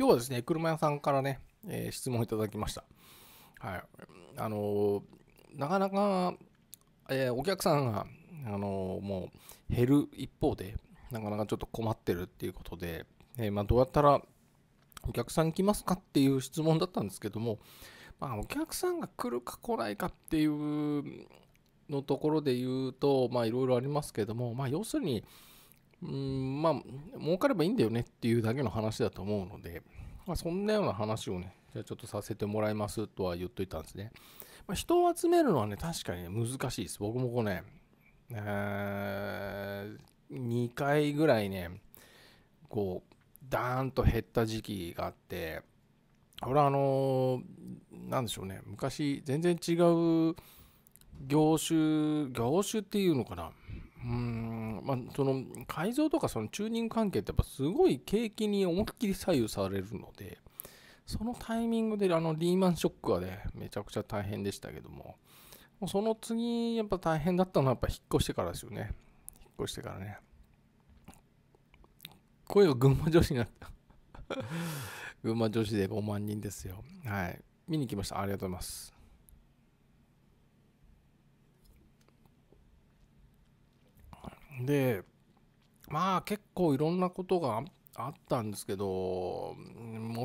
今日はですね、車屋さんからね、えー、質問いただきました。はい。あのー、なかなか、えー、お客さんが、あのもう減る一方で、なかなかちょっと困ってるっていうことで、えまあ、どうやったらお客さん来ますかっていう質問だったんですけども、まあ、お客さんが来るか来ないかっていうのところで言うと、まあ、いろいろありますけども、まあ、要するに、うんまあ儲かればいいんだよねっていうだけの話だと思うので、まあ、そんなような話をねじゃあちょっとさせてもらいますとは言っといたんですね、まあ、人を集めるのはね確かに、難しいです僕もこうね、えー、2回ぐらいねこうダーンと減った時期があってこれはあのなんでしょうね昔全然違う業種業種っていうのかなうんまあ、その改造とかそのチューニング関係ってやっぱすごい景気に思いっきり左右されるのでそのタイミングであのリーマンショックはねめちゃくちゃ大変でしたけどももうその次やっぱ大変だったのはやっぱ引っ越してからですよね引っ越してからね声が群馬女子になった 群馬女子で5万人ですよはい見に来ましたありがとうございますでまあ結構いろんなことがあったんですけどお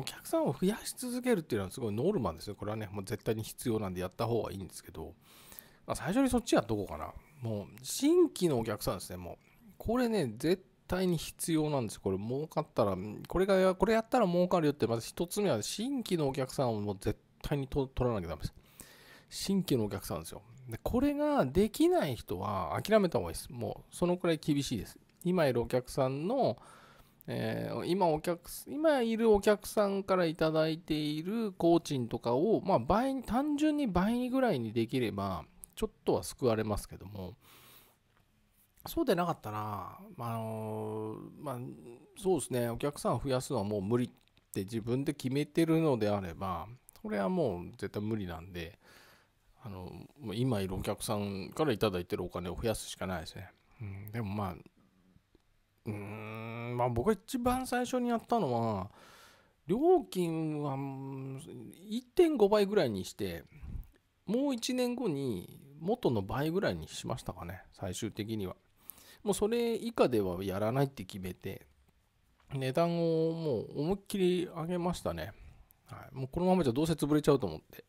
客さんを増やし続けるっていうのはすごいノルマンですよこれはねもう絶対に必要なんでやった方がいいんですけど、まあ、最初にそっちやっとこうかなもう新規のお客さんですねもうこれね絶対に必要なんですよこれ儲かったらこれがこれやったら儲かるよってまず1つ目は新規のお客さんをもう絶対に取らなきゃダメです新規のお客さんですよでこれができない人は諦めた方がいいです。もうそのくらい厳しいです。今いるお客さんの、えー、今お客、今いるお客さんからいただいている工賃とかを、まあ倍に、単純に倍ぐらいにできれば、ちょっとは救われますけども、そうでなかったら、まあ、のまあ、そうですね、お客さん増やすのはもう無理って自分で決めてるのであれば、これはもう絶対無理なんで、あの今いるお客さんから頂いてるお金を増やすしかないですね、うん、でもまあうんまあ僕が一番最初にやったのは料金は1.5倍ぐらいにしてもう1年後に元の倍ぐらいにしましたかね最終的にはもうそれ以下ではやらないって決めて値段をもう思いっきり上げましたね、はい、もうこのままじゃどうせ潰れちゃうと思って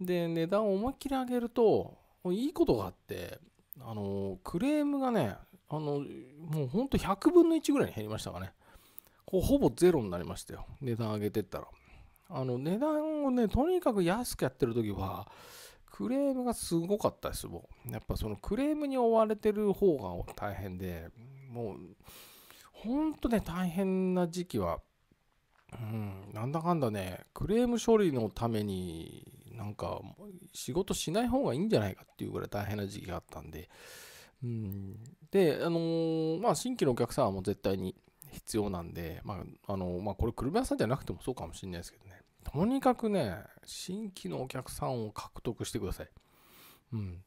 で、値段を思いっきり上げると、いいことがあって、あの、クレームがね、あの、もうほんと100分の1ぐらいに減りましたかね。こうほぼゼロになりましたよ。値段上げてったら。あの、値段をね、とにかく安くやってる時は、クレームがすごかったですもうやっぱそのクレームに追われてる方が大変でもうほんとね大変な時期はうんなんだかんだねクレーム処理のためになんか仕事しない方がいいんじゃないかっていうぐらい大変な時期があったんで、うん、で、あのー、まあ、新規のお客さんはもう絶対に必要なんで、まあ、あのー、まあ、これ、車屋さんじゃなくてもそうかもしれないですけどね、とにかくね、新規のお客さんを獲得してください。うん。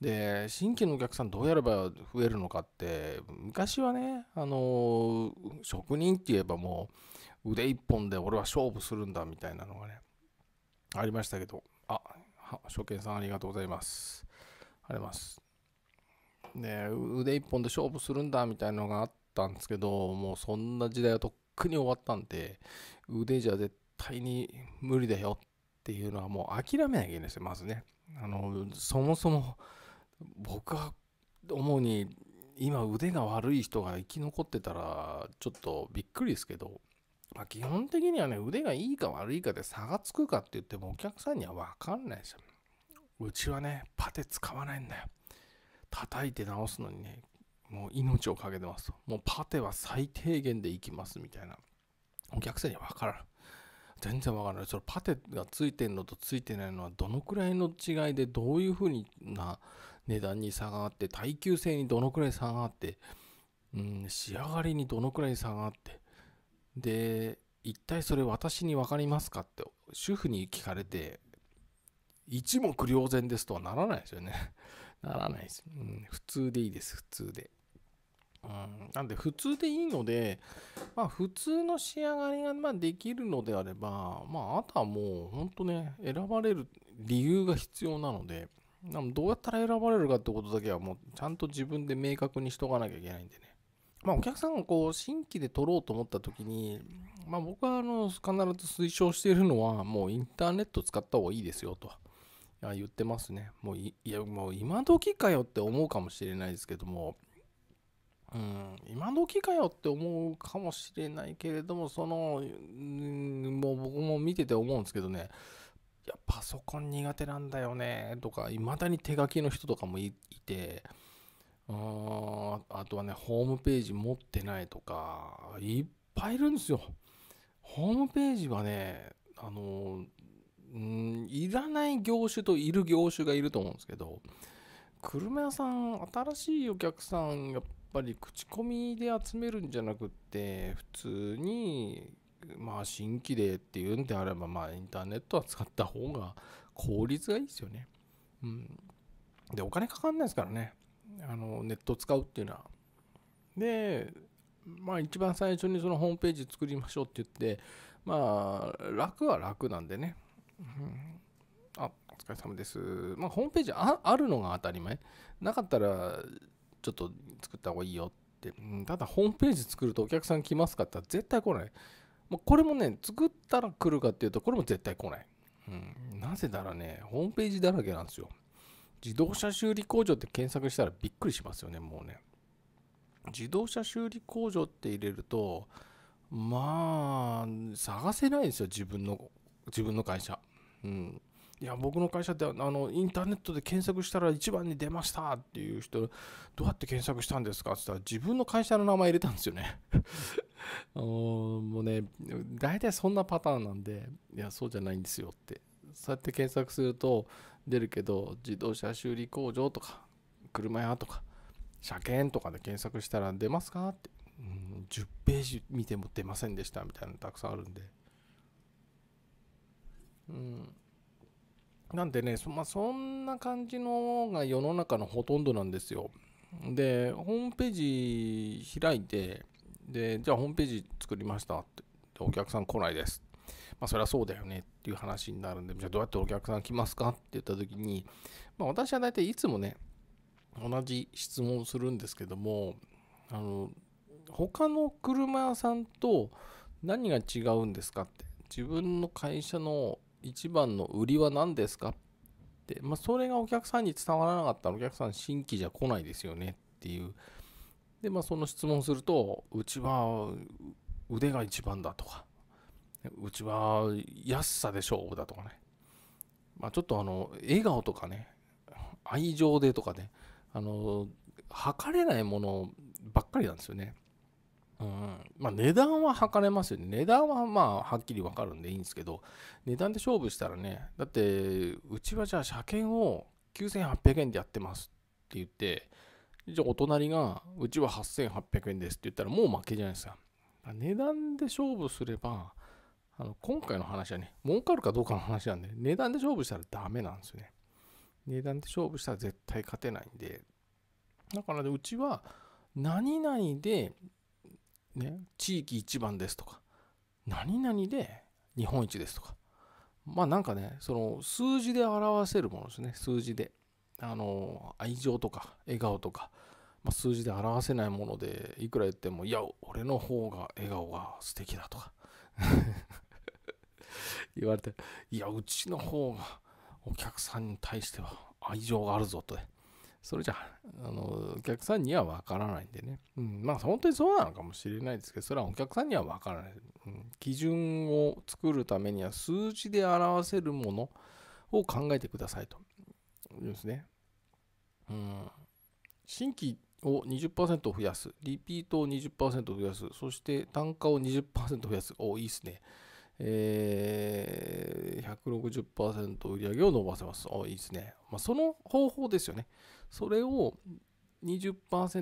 で、新規のお客さんどうやれば増えるのかって、昔はね、あのー、職人って言えばもう、腕一本で俺は勝負するんだみたいなのがね、ありましたけど、あ、初見さんありがとうございます。あります。ね腕一本で勝負するんだみたいなのがあったんですけど、もうそんな時代はとっくに終わったんで、腕じゃ絶対に無理だよっていうのはもう諦めなきゃいけないですよ、まずね。あの、そもそも僕は主に今腕が悪い人が生き残ってたらちょっとびっくりですけど、まあ、基本的にはね、腕がいいか悪いかで差がつくかって言ってもお客さんにはわかんないじゃん。うちはね、パテ使わないんだよ。叩いて直すのにね、もう命を懸けてます。もうパテは最低限でいきますみたいな。お客さんにはわからん。全然わからない。それパテがついてんのとついてないのはどのくらいの違いでどういうふうな値段に差があって、耐久性にどのくらい差があって、うん、仕上がりにどのくらい差があって、で、一体それ私に分かりますかって主婦に聞かれて、一目瞭然ですとはならないですよね。ならないです、うん。普通でいいです、普通で。うん、なんで普通でいいので、まあ、普通の仕上がりがまできるのであれば、まあ、あとはもう本当ね、選ばれる理由が必要なので、どうやったら選ばれるかってことだけはもうちゃんと自分で明確にしとかなきゃいけないんでね。まあ、お客さんをこう新規で取ろうと思った時に、まあ、僕はあの必ず推奨しているのはもうインターネット使った方がいいですよと言ってますねもういやもう今時かよって思うかもしれないですけどもうん今時かよって思うかもしれないけれどもその、うん、もう僕も見てて思うんですけどねいやパソコン苦手なんだよねとかいまだに手書きの人とかもいて。ああとはね、ホームページ持ってないとか、いっぱいいるんですよ。ホームページはね、あの、うん、いらない業種といる業種がいると思うんですけど、車屋さん、新しいお客さん、やっぱり口コミで集めるんじゃなくって、普通に、まあ、新規でっていうんであれば、まあ、インターネットは使った方が効率がいいですよね。うん。で、お金かかんないですからね。あのネットを使うっていうのは。で、まあ一番最初にそのホームページ作りましょうって言って、まあ楽は楽なんでね。うん、あ、お疲れ様です。まあホームページああるのが当たり前。なかったらちょっと作った方がいいよって。うん、ただホームページ作るとお客さん来ますかって絶対来ない。まあ、これもね、作ったら来るかっていうと、これも絶対来ない。うん、なぜならね、ホームページだらけなんですよ。自動車修理工場って検索したらびっくりしますよね、もうね。自動車修理工場って入れると、まあ、探せないですよ、自分の、自分の会社。うん。いや、僕の会社って、あの、インターネットで検索したら一番に出ましたっていう人、どうやって検索したんですかって言ったら、自分の会社の名前入れたんですよね。あのもうね、大体そんなパターンなんで、いや、そうじゃないんですよって。そうやって検索すると、出るけど自動車修理工場とか車屋とか車検とかで検索したら出ますかって、うん、10ページ見ても出ませんでしたみたいなのたくさんあるんでうんなんでねそ,、まあ、そんな感じのが世の中のほとんどなんですよでホームページ開いてでじゃあホームページ作りましたってお客さん来ないですまあ、それはそうだよねっていう話になるんで、じゃあどうやってお客さん来ますかって言った時に、まあ、私は大体いつもね、同じ質問をするんですけども、あの、他の車屋さんと何が違うんですかって、自分の会社の一番の売りは何ですかって、まあ、それがお客さんに伝わらなかったらお客さん新規じゃ来ないですよねっていう。で、まあ、その質問すると、うちは腕が一番だとか、うちは安さで勝負だとかね、まあ、ちょっとあの笑顔とかね愛情でとかねあの測れないものばっかりなんですよね。うんまあ、値段は測れますよね。値段はまあはっきり分かるんでいいんですけど、値段で勝負したらね、だって、うちはじゃあ車検を9800円でやってますって言って、じゃあお隣が、うちは8800円ですって言ったらもう負けじゃないですか。値段で勝負すれば、あの今回の話はね、儲かるかどうかの話なんで、値段で勝負したらダメなんですよね。値段で勝負したら絶対勝てないんで、だからね、うちは、何々で、ね、地域一番ですとか、何々で日本一ですとか、まあなんかね、その数字で表せるものですね、数字で。あの、愛情とか、笑顔とか、まあ、数字で表せないもので、いくら言っても、いや、俺の方が笑顔が素敵だとか言われて、いや、うちの方がお客さんに対しては愛情があるぞと。それじゃあの、お客さんには分からないんでね。うん、まあ、本当にそうなのかもしれないですけど、それはお客さんには分からない。うん、基準を作るためには、数字で表せるものを考えてくださいと。いうんですね。うん、新規を20%増やす、リピートを20%増やす、そして単価を20%増やす。お、いいですね。えー、160%売り上げを伸ばせます。あ、いいですね。まあ、その方法ですよね。それを20%、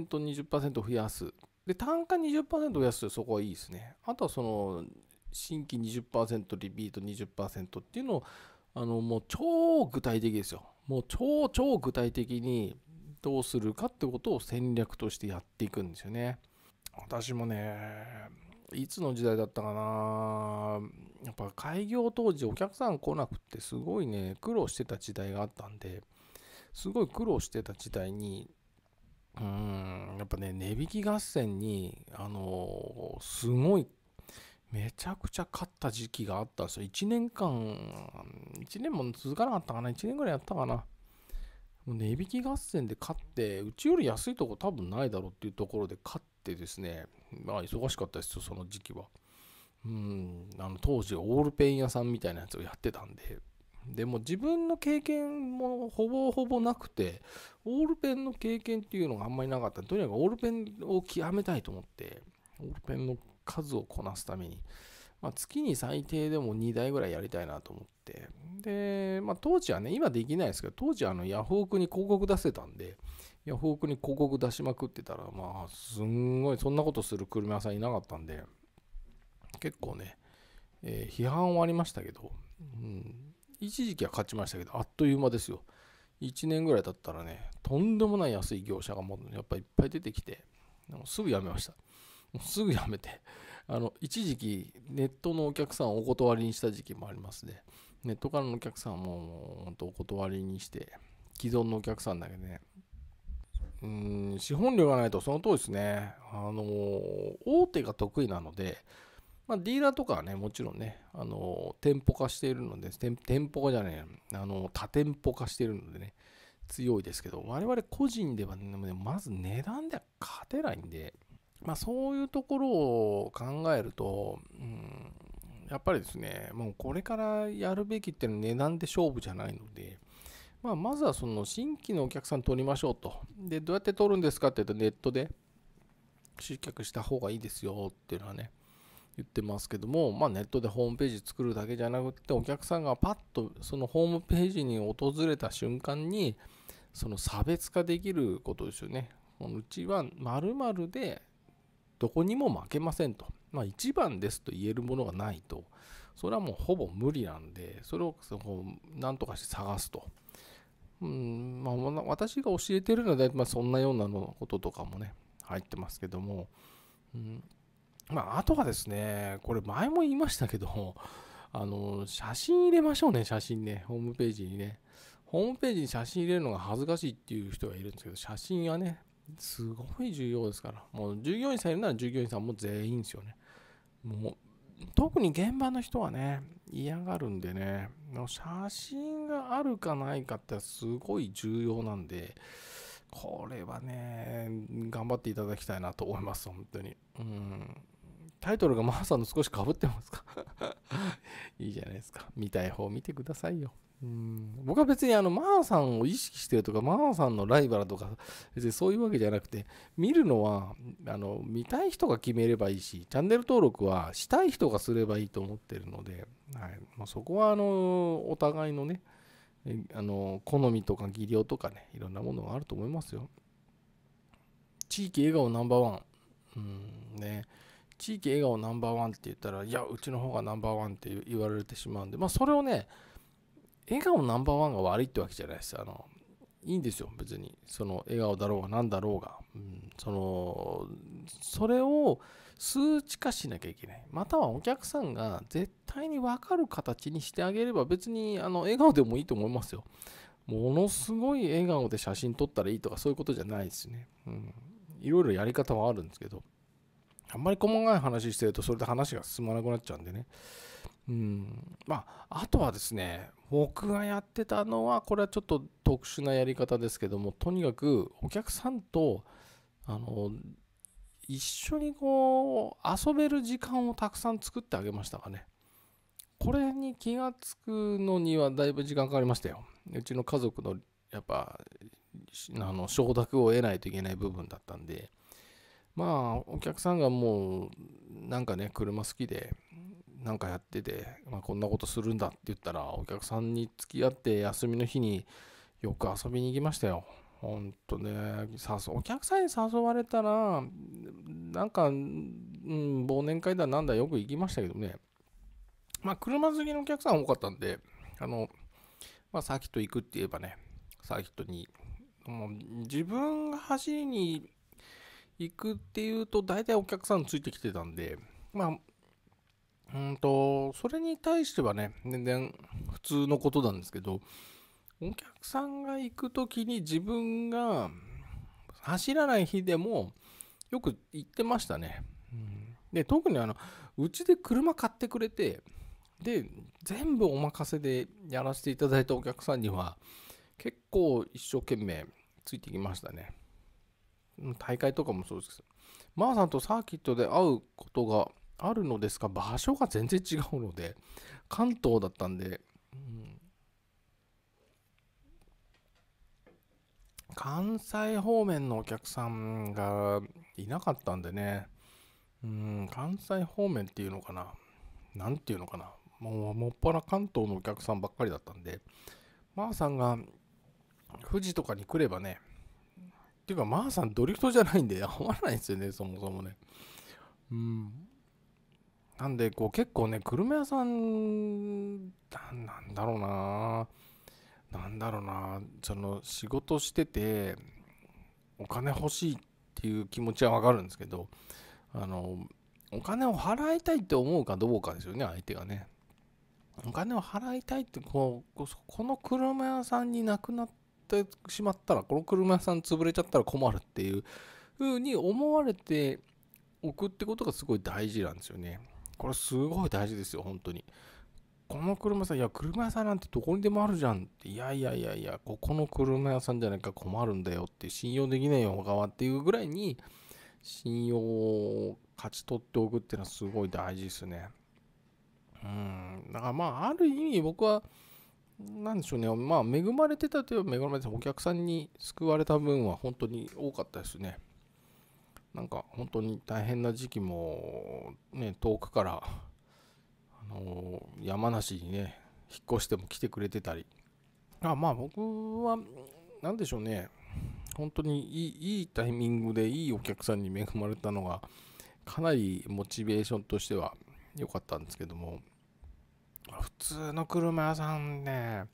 20%増やす。で、単価20%増やすそこはいいですね。あとはその、新規20%、リピート20%っていうのを、あの、もう超具体的ですよ。もう超超具体的にどうするかってことを戦略としてやっていくんですよね。私もね、いつの時代だったかなやっぱ開業当時お客さん来なくってすごいね苦労してた時代があったんですごい苦労してた時代にうーんやっぱね値引き合戦にあのー、すごいめちゃくちゃ勝った時期があったんですよ1年間1年も続かなかったかな1年ぐらいやったかな値引き合戦で勝ってうちより安いとこ多分ないだろうっていうところで勝ってですねまあ、忙しかったですよ、その時期は。うん、あの当時、オールペン屋さんみたいなやつをやってたんで、でも自分の経験もほぼほぼなくて、オールペンの経験っていうのがあんまりなかったとにかくオールペンを極めたいと思って、オールペンの数をこなすために、まあ、月に最低でも2台ぐらいやりたいなと思って、で、まあ、当時はね、今できないですけど、当時あのヤフオクに広告出せたんで、ヤフオクに広告出しまくってたら、まあ、すんごい、そんなことする車屋さんいなかったんで、結構ね、えー、批判はありましたけど、うん、一時期は勝ちましたけど、あっという間ですよ。1年ぐらい経ったらね、とんでもない安い業者がもうやっぱいっぱい出てきて、もすぐ辞めました。すぐ辞めて、あの、一時期ネットのお客さんをお断りにした時期もありますね。ネットからのお客さんも、本当ほんとお断りにして、既存のお客さんだけね、うん、資本量がないとその通りですね。あのー、大手が得意なので、まあ、ディーラーとかはね、もちろんね、あのー、店舗化しているので、店舗化じゃねえ、あのー、多店舗化しているのでね、強いですけど、我々個人では、ね、まず値段では勝てないんで、まあ、そういうところを考えると、うん、やっぱりですね、もうこれからやるべきっていうのは値段で勝負じゃないので、まあ、まずはその新規のお客さん取りましょうと。で、どうやって取るんですかって言うと、ネットで集客した方がいいですよっていうのはね、言ってますけども、まあ、ネットでホームページ作るだけじゃなくて、お客さんがパッとそのホームページに訪れた瞬間に、その差別化できることですよね。うちは〇〇でどこにも負けませんと。まあ、一番ですと言えるものがないと。それはもうほぼ無理なんで、それをなんとかして探すと。うんまあ、私が教えてるのは、まあ、そんなようなのこととかもね、入ってますけども、うん、まあ、あとはですね、これ前も言いましたけど、あの、写真入れましょうね、写真ね、ホームページにね。ホームページに写真入れるのが恥ずかしいっていう人がいるんですけど、写真はね、すごい重要ですから、もう従業員さんいるなら従業員さんも全員ですよね。もう特に現場の人はね、嫌がるんでね、写真があるかないかってすごい重要なんで、これはね、頑張っていただきたいなと思います、本当に。うん。タイトルがマハさんの少しかぶってますか いいじゃないですか。見たい方見てくださいよ。うん僕は別にあのマーさんを意識してるとかマーさんのライバルとか別にそういうわけじゃなくて見るのはあの見たい人が決めればいいしチャンネル登録はしたい人がすればいいと思ってるので、はいまあ、そこはあのお互いのねあの好みとか技量とかねいろんなものがあると思いますよ地域笑顔ナンバーワンうんね地域笑顔ナンバーワンって言ったらいやうちの方がナンバーワンって言われてしまうんでまあそれをね笑顔ナンバーワンが悪いってわけじゃないです。あの、いいんですよ、別に。その、笑顔だろうが何だろうが。うん、その、それを数値化しなきゃいけない。またはお客さんが絶対にわかる形にしてあげれば、別に、あの、笑顔でもいいと思いますよ。ものすごい笑顔で写真撮ったらいいとか、そういうことじゃないですね。うん。いろいろやり方はあるんですけど。あんまり細かい話してると、それで話が進まなくなっちゃうんでね。うんまあ、あとはですね僕がやってたのはこれはちょっと特殊なやり方ですけどもとにかくお客さんとあの一緒にこう遊べる時間をたくさん作ってあげましたかねこれに気が付くのにはだいぶ時間かかりましたようちの家族のやっぱあの承諾を得ないといけない部分だったんでまあお客さんがもうなんかね車好きでなんかやってて、まあ、こんなことするんだって言ったら、お客さんに付き合って休みの日によく遊びに行きましたよ。ほんとね、お客さんに誘われたら、なんか、うん、忘年会だなんだよく行きましたけどね。まあ、車好きのお客さん多かったんで、あの、まあ、サーキット行くって言えばね、サーキットに、もう自分が走りに行くっていうと、大体お客さんついてきてたんで、まあ、うんと、それに対してはね、全然普通のことなんですけど、お客さんが行く時に自分が走らない日でもよく行ってましたね。うん、で、特にあの、うちで車買ってくれて、で、全部お任せでやらせていただいたお客さんには、結構一生懸命ついてきましたね。大会とかもそうですけど、マーさんとサーキットで会うことがあるのですが、場所が全然違うので、関東だったんで、うん、関西方面のお客さんがいなかったんでね、うん、関西方面っていうのかな、なんていうのかな、もうもっぱら関東のお客さんばっかりだったんで、まー、さんが富士とかに来ればね、っていうか、まー、さんドリフトじゃないんで、合わないんですよね、そもそもね。うん。なんで、こう結構ね、車屋さん、なんだろうななんだろうなその仕事してて、お金欲しいっていう気持ちはわかるんですけど、あの、お金を払いたいって思うかどうかですよね、相手がね。お金を払いたいってこう、この車屋さんになくなってしまったら、この車屋さん潰れちゃったら困るっていうふうに思われておくってことがすごい大事なんですよね。これすごい大事ですよ、本当に。この車さん、いや、車屋さんなんてどこにでもあるじゃんって、いやいやいやいや、ここの車屋さんじゃないか困るんだよって、信用できないよ、他はっていうぐらいに、信用を勝ち取っておくっていうのはすごい大事ですね。うん、だからまあ、ある意味僕は、なんでしょうね、まあ、恵まれてたといえば恵まれてた、お客さんに救われた分は本当に多かったですね。なんか本当に大変な時期も、ね、遠くから、あのー、山梨にね、引っ越しても来てくれてたり、あまあ僕は、何でしょうね、本当にいいいいタイミングでいいお客さんに恵まれたのが、かなりモチベーションとしては良かったんですけども、普通の車屋さんね、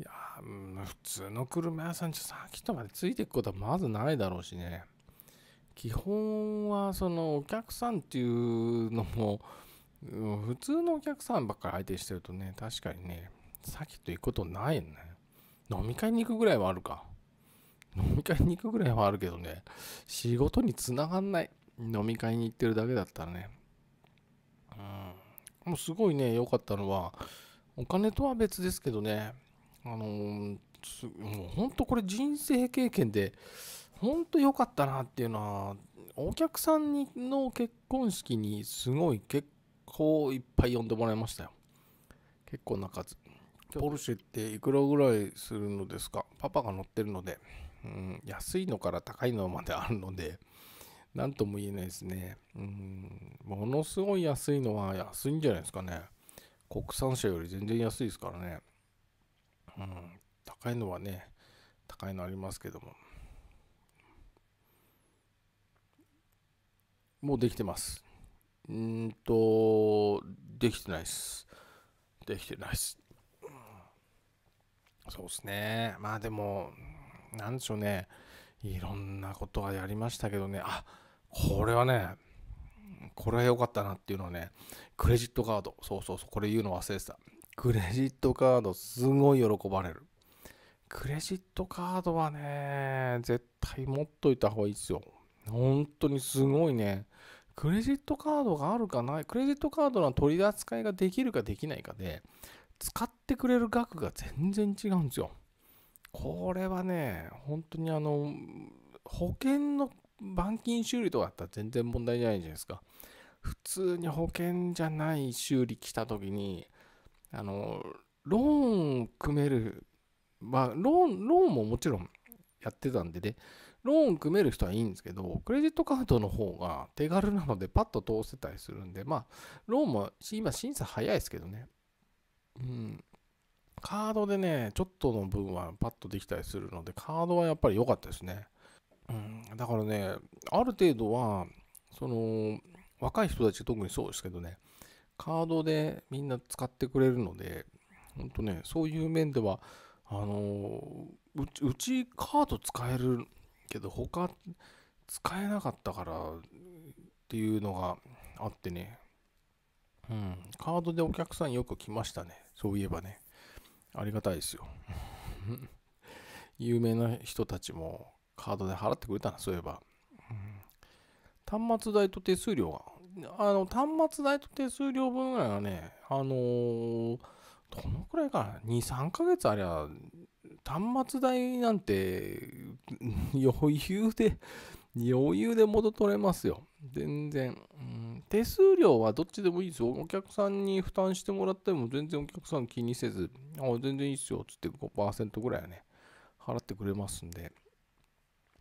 いや、普通の車屋さんじゃさっきとまでついていくことはまずないだろうしね。基本はそのお客さんっていうのも 普通のお客さんばっかり相手してるとね確かにねさっきと行くことないよね飲み会に行くぐらいはあるか飲み会に行くぐらいはあるけどね仕事につながんない飲み会に行ってるだけだったらねうんもうすごいね良かったのはお金とは別ですけどねあのー、もうほんとこれ人生経験でほんと良かったなっていうのはお客さんにの結婚式にすごい結構いっぱい呼んでもらいましたよ結構な数ポルシェっていくらぐらいするのですかパパが乗ってるので、うん、安いのから高いのまであるので何とも言えないですね、うん、ものすごい安いのは安いんじゃないですかね国産車より全然安いですからね、うん、高いのはね高いのありますけどももうできてます。うんと、できてないっす。できてないっす。そうっすね。まあでも、なんでしょうね。いろんなことはやりましたけどね。あ、これはね、これは良かったなっていうのはね、クレジットカード。そうそうそう、これ言うの忘れてた。クレジットカード、すごい喜ばれる。クレジットカードはね、絶対持っといた方がいいですよ。本当にすごいね、クレジットカードがあるかない、クレジットカードの取り扱いができるかできないかで、使ってくれる額が全然違うんですよ。これはね、本当にあの、保険の板金修理とかだったら全然問題じゃないじゃないですか。普通に保険じゃない修理来た時に、あの、ローン組める、まあ、ローン、ローンももちろんやってたんでね、ローン組める人はいいんですけど、クレジットカードの方が手軽なのでパッと通せたりするんで、まあ、ローンも今審査早いですけどね。うん。カードでね、ちょっとの分はパッとできたりするので、カードはやっぱり良かったですね。うん。だからね、ある程度は、その、若い人たち特にそうですけどね、カードでみんな使ってくれるので、ほんとね、そういう面では、あのうちカード使えるけど他使えなかったからっていうのがあってねうんカードでお客さんよく来ましたねそういえばねありがたいですよ 有名な人たちもカードで払ってくれたなそういえば、うん、端末代と手数料があの端末代と手数料分ぐらいはねあのー、どのくらいかな23ヶ月ありゃ端末代なんて 余裕で余裕で元取れますよ。全然、うん。手数料はどっちでもいいですよ。お客さんに負担してもらっても全然お客さん気にせず、あ全然いいっすよ。っつって5%ぐらいはね、払ってくれますんで。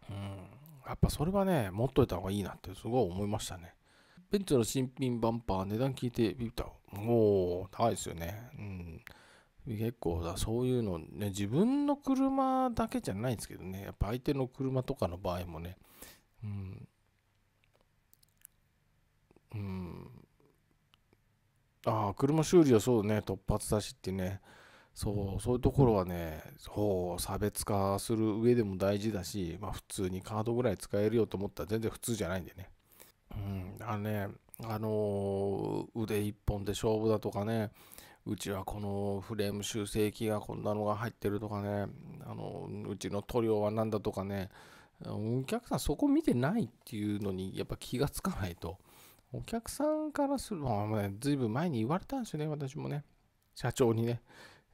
うん。やっぱそれはね、持っといた方がいいなってすごい思いましたね。ベンツの新品バンパー、値段聞いてビビった。もう、高いですよね。うん。結構だそういうのね自分の車だけじゃないんですけどねやっぱ相手の車とかの場合もねうん、うん、ああ車修理はそうね突発だしってねそうそういうところはねそう差別化する上でも大事だし、まあ、普通にカードぐらい使えるよと思ったら全然普通じゃないんでねうんあのねあのー、腕一本で勝負だとかねうちはこのフレーム修正器がこんなのが入ってるとかね、あのうちの塗料は何だとかね、お客さんそこ見てないっていうのにやっぱ気がつかないと。お客さんからするのは、ね、ずいぶん前に言われたんですよね、私もね。社長にね、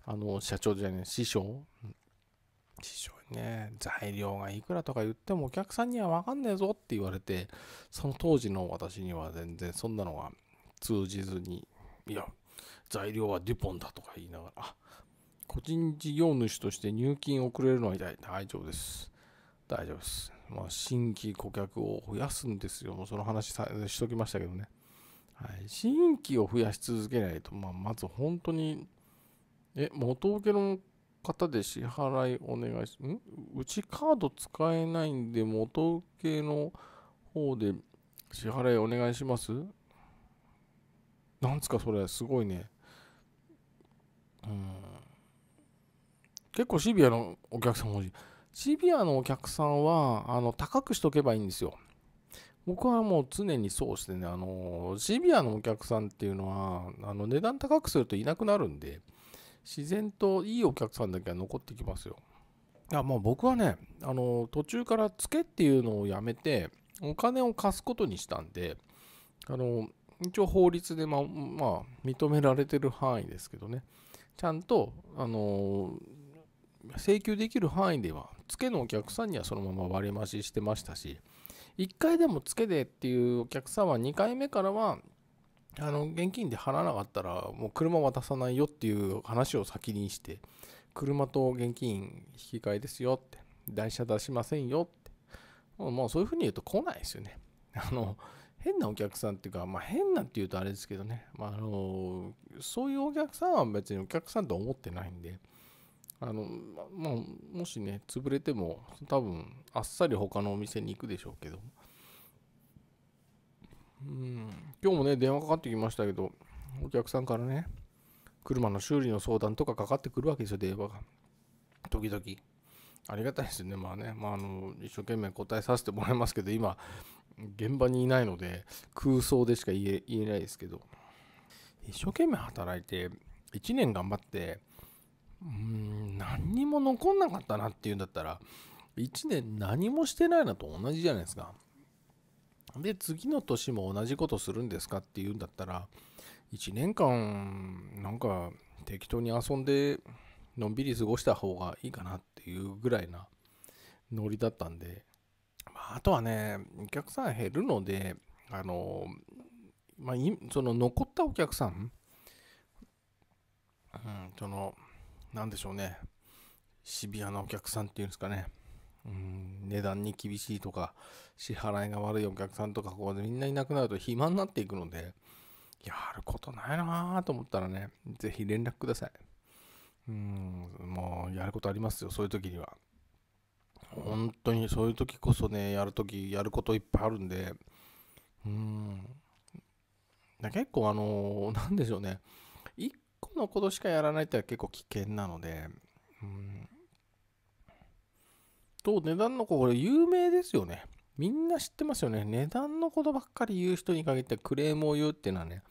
あの、社長じゃない、師匠。師匠にね、材料がいくらとか言ってもお客さんにはわかんねえぞって言われて、その当時の私には全然そんなのが通じずに、いや、材料はデュポンだとか言いながら、あ個人事業主として入金をくれるのは大丈夫です。大丈夫です。まあ、新規顧客を増やすんですよ。もうその話さしときましたけどね。はい、新規を増やし続けないと、まあ、まず本当に、え、元請けの方で支払いお願いし、んうちカード使えないんで、元請けの方で支払いお願いしますなんですかそれすごいねうん結構シビアのお客さんも多いシビアのお客さんはあの高くしとけばいいんですよ僕はもう常にそうしてねあのシビアのお客さんっていうのはあの値段高くするといなくなるんで自然といいお客さんだけは残ってきますよいやもう僕はねあの途中からつけっていうのをやめてお金を貸すことにしたんであの一応法律でま、まあ、認められてる範囲ですけどね、ちゃんと、あの請求できる範囲では、付けのお客さんにはそのまま割り増ししてましたし、1回でも付けでっていうお客さんは2回目からは、あの、現金で払わなかったら、もう車渡さないよっていう話を先にして、車と現金引き換えですよって、台車出しませんよって、もうそういうふうに言うと来ないですよね。あの、変なお客さんっていうか、まあ、変なっていうとあれですけどね、まあ、あのそういうお客さんは別にお客さんと思ってないんで、あのまあ、もしね、潰れても多分あっさり他のお店に行くでしょうけど、うん、今日もね、電話かかってきましたけど、お客さんからね、車の修理の相談とかかかってくるわけですよ、電話が。時々。ありがたいですね。まあね、まあ、あの一生懸命答えさせてもらいますけど、今、現場にいないので空想でしか言え言えないですけど一生懸命働いて1年頑張ってうん何にも残んなかったなっていうんだったら1年何もしてないのと同じじゃないですか。で次の年も同じことするんですかっていうんだったら1年間なんか適当に遊んでのんびり過ごした方がいいかなっていうぐらいなノリだったんでまあ、とはね、お客さん減るので、あの、まあ、その残ったお客さん、うん、その、なんでしょうね、シビアなお客さんっていうんですかね、うん、値段に厳しいとか、支払いが悪いお客さんとか、ここでみんないなくなると暇になっていくので、やることないなと思ったらね、ぜひ連絡ください。うん、もうやることありますよ、そういう時には。本当にそういう時こそねやる時やることいっぱいあるんでうん結構あの何でしょうね1個のことしかやらないって結構危険なのでうんと値段の子これ有名ですよねみんな知ってますよね値段のことばっかり言う人に限ってクレームを言うっていうのはね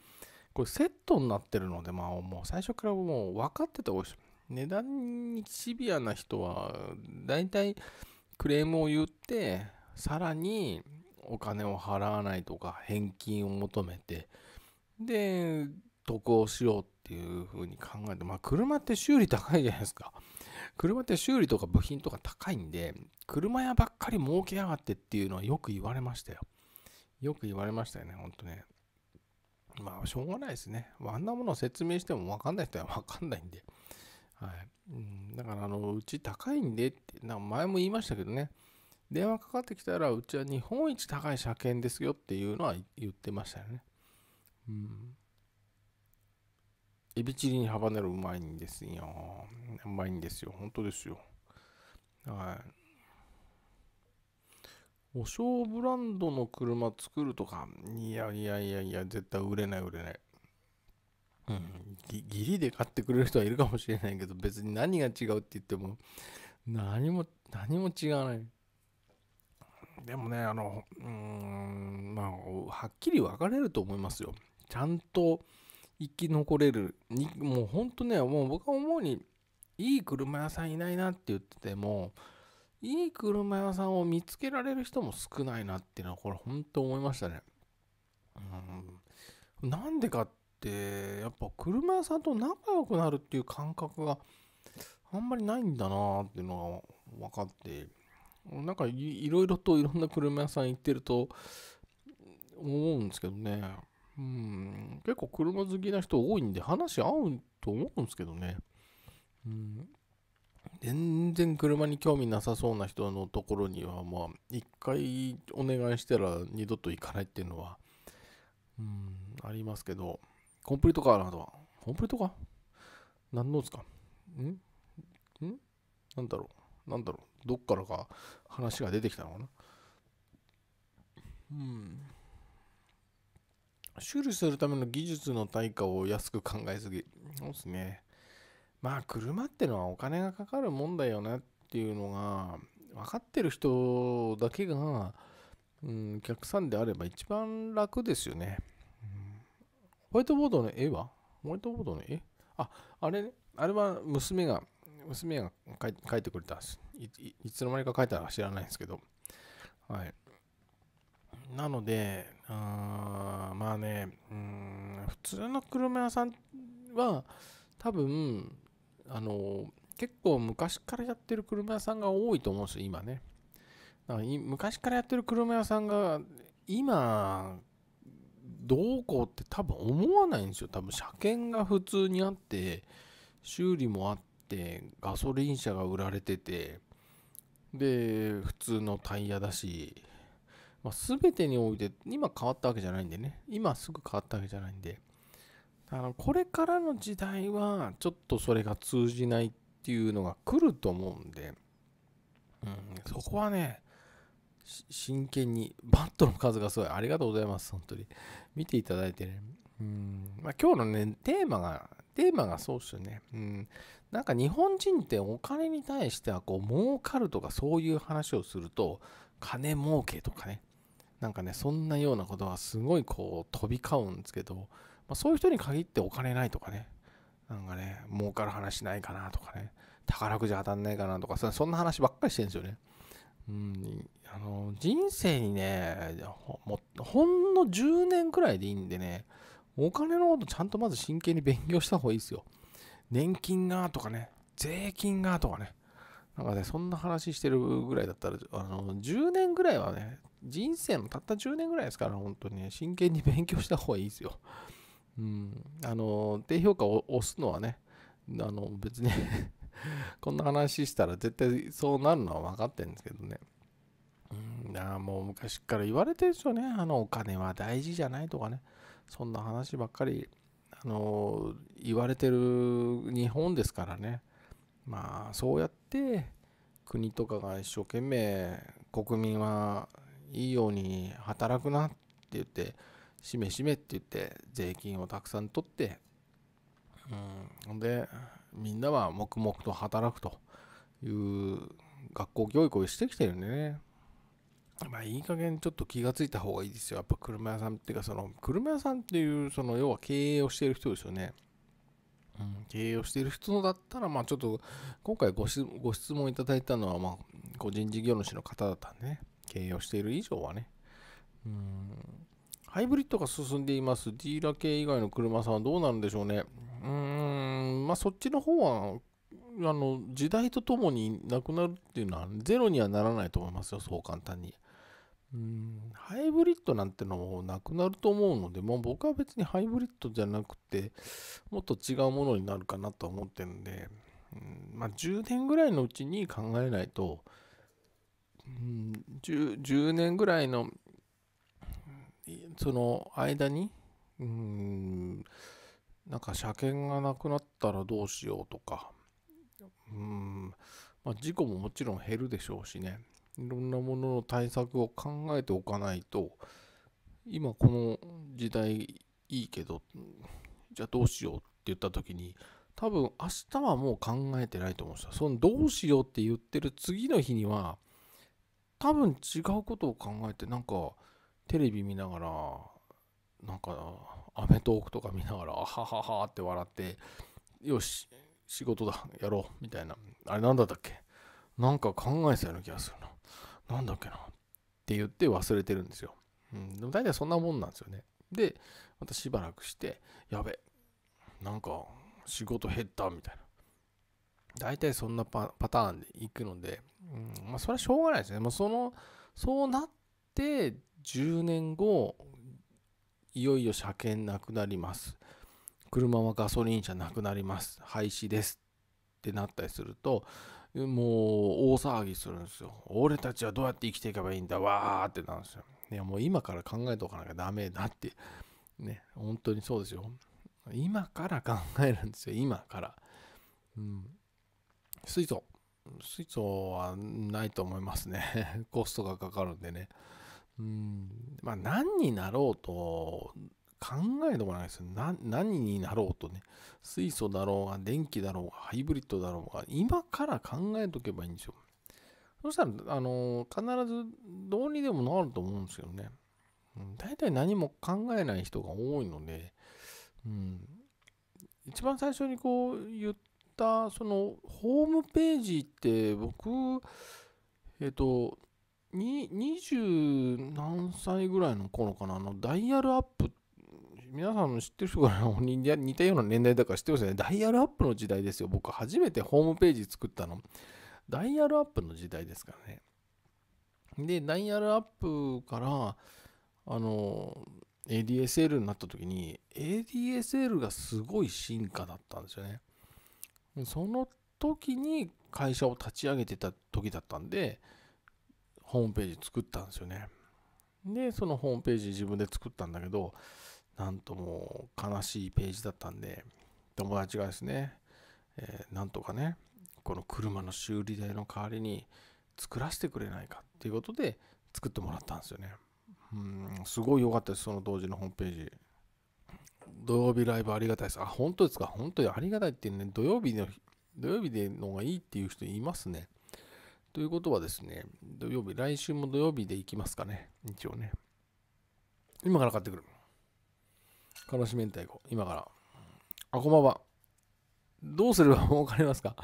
これセットになってるのでまあもう最初からもう分かっててほし値段にシビアな人は大体クレームを言ってさらにお金を払わないとか返金を求めてで得をしようっていうふうに考えてまあ車って修理高いじゃないですか車って修理とか部品とか高いんで車屋ばっかり儲けやがってっていうのはよく言われましたよよく言われましたよねほんとねまあしょうがないですねあんなものを説明しても分かんない人は分かんないんではいうん、だからあのうち高いんでってな前も言いましたけどね電話かかってきたらうちは日本一高い車検ですよっていうのは言ってましたよねうんエビチリにハバネロうまいんですようまいんですよ本当ですよはいお正ブランドの車作るとか、いやいやいやいや、絶対売れない売れない。うん、ぎギリで買ってくれる人はいるかもしれないけど別に何が違うって言っても何も何も違わないでもねあのうんまあはっきり分かれると思いますよちゃんと生き残れるにもうほんとねもう僕は思うにいい車屋さんいないなって言っててもいい車屋さんを見つけられる人も少ないなっていうのはこれ本当思いましたね。うん、なんでかってってやっぱ車屋さんと仲良くなるっていう感覚があんまりないんだなっていうのが分かってなんかいろいろといろんな車屋さん行ってると思うんですけどねうん結構車好きな人多いんで話合うと思うんですけどねうん全然車に興味なさそうな人のところにはまあ一回お願いしたら二度と行かないっていうのはうんありますけどコンプリートかなとは。コンプリートか何のですかんんなんだろうなんだろうどっからか話が出てきたのかなうん。修理するための技術の対価を安く考えすぎ。そうですね。まあ、車ってのはお金がかかるもんだよなっていうのが、分かってる人だけが、うん、お客さんであれば一番楽ですよね。ホワイトボードの絵はホワイトボードの絵あ、あれ、ね、あれは娘が、娘が書いてくれたいい。いつの間にか書いたら知らないんですけど。はい。なので、あまあね、うん、普通の車屋さんは、多分、あの、結構昔からやってる車屋さんが多いと思うんですよ、今ね。か昔からやってる車屋さんが、今、どうこうって多分思わないんですよ多分車検が普通にあって修理もあってガソリン車が売られててで普通のタイヤだし、まあ、全てにおいて今変わったわけじゃないんでね今すぐ変わったわけじゃないんであのこれからの時代はちょっとそれが通じないっていうのが来ると思うんで、うん、そこはね真剣にバットの数がすごいありがとうございます本当に見ていただいてね、うんまあ、今日のね、テーマが、テーマがそうですよね、うん。なんか日本人ってお金に対しては、こう、儲かるとかそういう話をすると、金儲けとかね、なんかね、そんなようなことはすごいこう飛び交うんですけど、まあ、そういう人に限ってお金ないとかね、なんかね、儲かる話ないかなとかね、宝くじ当たんないかなとか、そんな話ばっかりしてるんですよね。うん、あの人生にねほほんの10年くらいでいいんでねお金のことちゃんとまず真剣に勉強した方がいいですよ年金がとかね税金がとかねなんかねそんな話してるぐらいだったらあの10年ぐらいはね人生のたった10年ぐらいですから本当にね真剣に勉強した方がいいですようんあの低評価を押すのはねあの別に こんな話したら絶対そうなるのは分かってるんですけどね。うん、あもう昔から言われてるんですよね。あのお金は大事じゃないとかね。そんな話ばっかり、あの言われてる日本ですからね。まあそうやって国とかが一生懸命国民はいいように働くなって言って、しめしめって言って税金をたくさん取って、うん、ほんでみんなは黙々と働くという学校教育をしてきてるんでね。まあいい加減ちょっと気がついた方がいいですよ。やっぱ車屋さんっていうかその車屋さんっていうその要は経営をしている人ですよね。うん、経営をしている人だったらまあちょっと今回ご質問いただいたのはまあ個人事業主の方だったんでね。経営をしている以上はね。うんハイブリッドが進んでいます。ディーラー系以外の車さんはどうなるんでしょうね。うーん、まあそっちの方は、あの、時代とともになくなるっていうのは、ゼロにはならないと思いますよ、そう簡単に。うん、ハイブリッドなんてのもなくなると思うので、もう僕は別にハイブリッドじゃなくて、もっと違うものになるかなと思ってるんで、うん、まあ10年ぐらいのうちに考えないと、うん、10, 10年ぐらいの、その間に、うん、なんか車検がなくなったらどうしようとか、うん、まあ、事故ももちろん減るでしょうしね、いろんなものの対策を考えておかないと、今この時代いいけど、じゃあどうしようって言った時に、多分明日はもう考えてないと思うんですよ。そのどうしようって言ってる次の日には、多分違うことを考えて、なんかテレビ見ながら、なんか『アメトーーク』とか見ながら「ははは」って笑って「よし仕事だやろう」みたいなあれ何だったっけなんか考えたような気がするななんだっけなって言って忘れてるんですよ、うん、でも大体そんなもんなんですよねでまたしばらくしてやべなんか仕事減ったみたいな大体そんなパターンでいくので、うん、まあそれはしょうがないですねもうそのそうなって10年後いよいよ車検なくなります。車はガソリン車なくなります。廃止です。ってなったりすると、もう大騒ぎするんですよ。俺たちはどうやって生きていけばいいんだわーってなんですよ。いやもう今から考えておかなきゃダメだって。ね、本当にそうですよ。今から考えるんですよ。今から。うん。水素。水素はないと思いますね。コストがかかるんでね。うんまあ何になろうと考えてもないですよ何になろうとね水素だろうが電気だろうがハイブリッドだろうが今から考えとけばいいんですよそしたらあの必ずどうにでもなると思うんですよね、うん、大体何も考えない人が多いので、うん、一番最初にこう言ったそのホームページって僕えっ、と20何歳ぐらいの頃かなあのダイヤルアップ皆さんの知ってる人が 似たような年代だから知ってますよねダイヤルアップの時代ですよ僕初めてホームページ作ったのダイヤルアップの時代ですからねでダイヤルアップからあの ADSL になった時に ADSL がすごい進化だったんですよねその時に会社を立ち上げてた時だったんで、ホームページ作ったんですよね。で、そのホームページ自分で作ったんだけど、なんともう悲しいページだったんで、友達がですね、えー、なんとかね、この車の修理代の代わりに作らせてくれないかっていうことで作ってもらったんですよね。うん、すごい良かったです、その当時のホームページ。土曜日ライブありがたいです。あ、本当ですか本当にありがたいってね、土曜日の、土曜日でのがいいっていう人いますね。ということはですね、土曜日、来週も土曜日で行きますかね、一応ね。今から買ってくる。しめん明太子、今から。あ、こんばんは。どうすれば 儲かりますか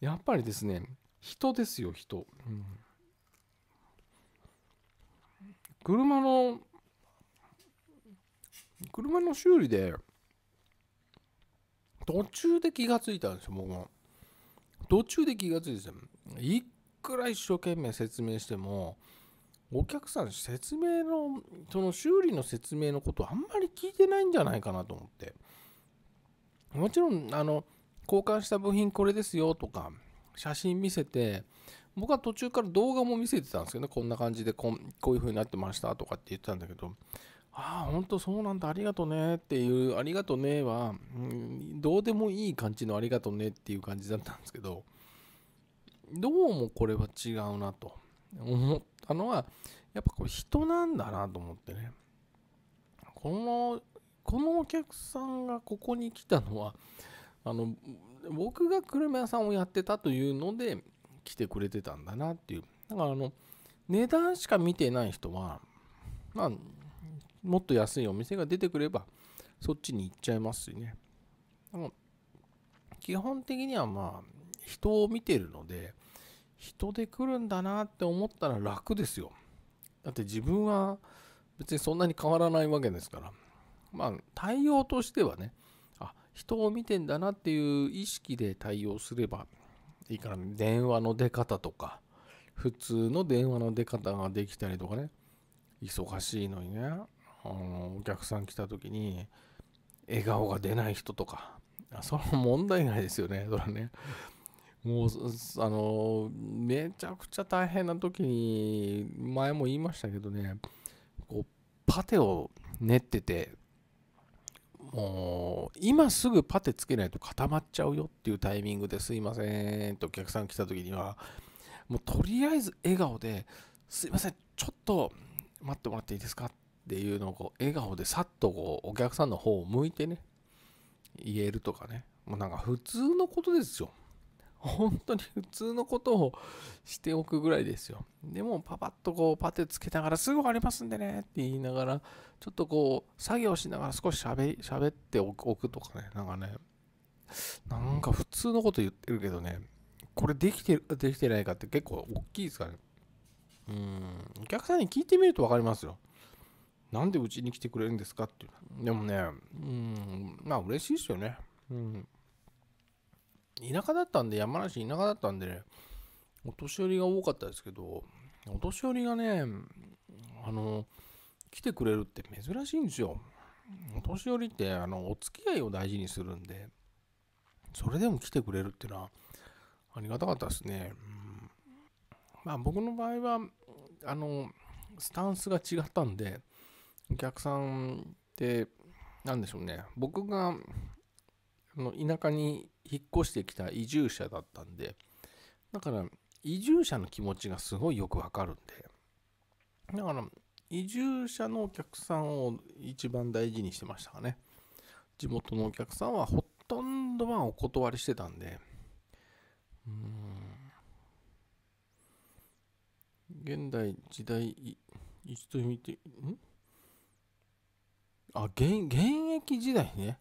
やっぱりですね、人ですよ、人。うん、車の、車の修理で、途中で気がついたんですよ、僕う。途中で気がついてよ。いくら一生懸命説明してもお客さん説明のその修理の説明のことあんまり聞いてないんじゃないかなと思ってもちろんあの交換した部品これですよとか写真見せて僕は途中から動画も見せてたんですけどねこんな感じでここういう風になってましたとかって言ってたんだけどああほんとそうなんだありがとねっていうありがとねは、うん、どうでもいい感じのありがとねっていう感じだったんですけどどうもこれは違うなと思ったのは、やっぱこれ人なんだなと思ってね。この、このお客さんがここに来たのは、あの、僕が車屋さんをやってたというので来てくれてたんだなっていう。だからあの、値段しか見てない人は、まあ、もっと安いお店が出てくれば、そっちに行っちゃいますしね。基本的にはまあ、人を見てるので、人で来るんだなって思ったら楽ですよ。だって自分は別にそんなに変わらないわけですから。まあ対応としてはね、あ、人を見てんだなっていう意識で対応すればいいから、ね、電話の出方とか、普通の電話の出方ができたりとかね、忙しいのにね、あのお客さん来た時に笑顔が出ない人とか、その問題外ですよね、それはね。もうあのめちゃくちゃ大変な時に前も言いましたけどねこうパテを練っててもう今すぐパテつけないと固まっちゃうよっていうタイミングですいませんとお客さん来た時にはもうとりあえず笑顔ですいませんちょっと待ってもらっていいですかっていうのをこう笑顔でさっとこうお客さんの方を向いてね言えるとかねもうなんか普通のことですよ本当に普通のことをしておくぐらいですよ。でもパパッとこうパテつけながらすぐ終わりますんでねって言いながらちょっとこう作業しながら少し喋っておくとかねなんかねなんか普通のこと言ってるけどねこれできてるできてないかって結構大きいですからね。うんお客さんに聞いてみると分かりますよ。なんでうちに来てくれるんですかっていう。でもね、うん、まあ嬉しいですよね。うん。田舎だったんで、山梨田舎だったんで、ね、お年寄りが多かったですけど、お年寄りがね、あの、来てくれるって珍しいんですよ。お年寄りって、あの、お付き合いを大事にするんで、それでも来てくれるっていうのは、ありがたかったですね。うんまあ、僕の場合は、あの、スタンスが違ったんで、お客さんって、何でしょうね、僕が、あの田舎に引っ越してきた移住者だったんで、だから移住者の気持ちがすごいよくわかるんで、だから移住者のお客さんを一番大事にしてましたかね。地元のお客さんはほとんどはお断りしてたんで、うん。現代時代一度見てんあ現現役時代ね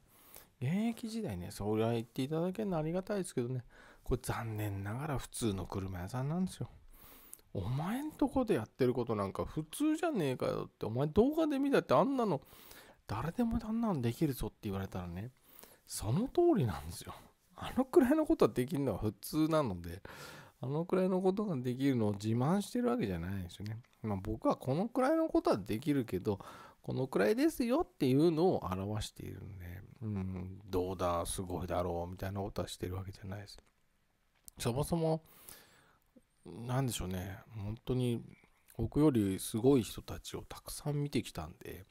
現役時代ね、それは言っていただけるのありがたいですけどね、これ残念ながら普通の車屋さんなんですよ。お前んとこでやってることなんか普通じゃねえかよって、お前動画で見たってあんなの、誰でもあんなのできるぞって言われたらね、その通りなんですよ。あのくらいのことはできるのは普通なので、あのくらいのことができるのを自慢してるわけじゃないですよね。まあ僕はこのくらいのことはできるけど、このくらいですよっていうのを表しているんで、うん、どうだ、すごいだろうみたいなことはしてるわけじゃないです。そもそも、何でしょうね、本当に僕よりすごい人たちをたくさん見てきたんで、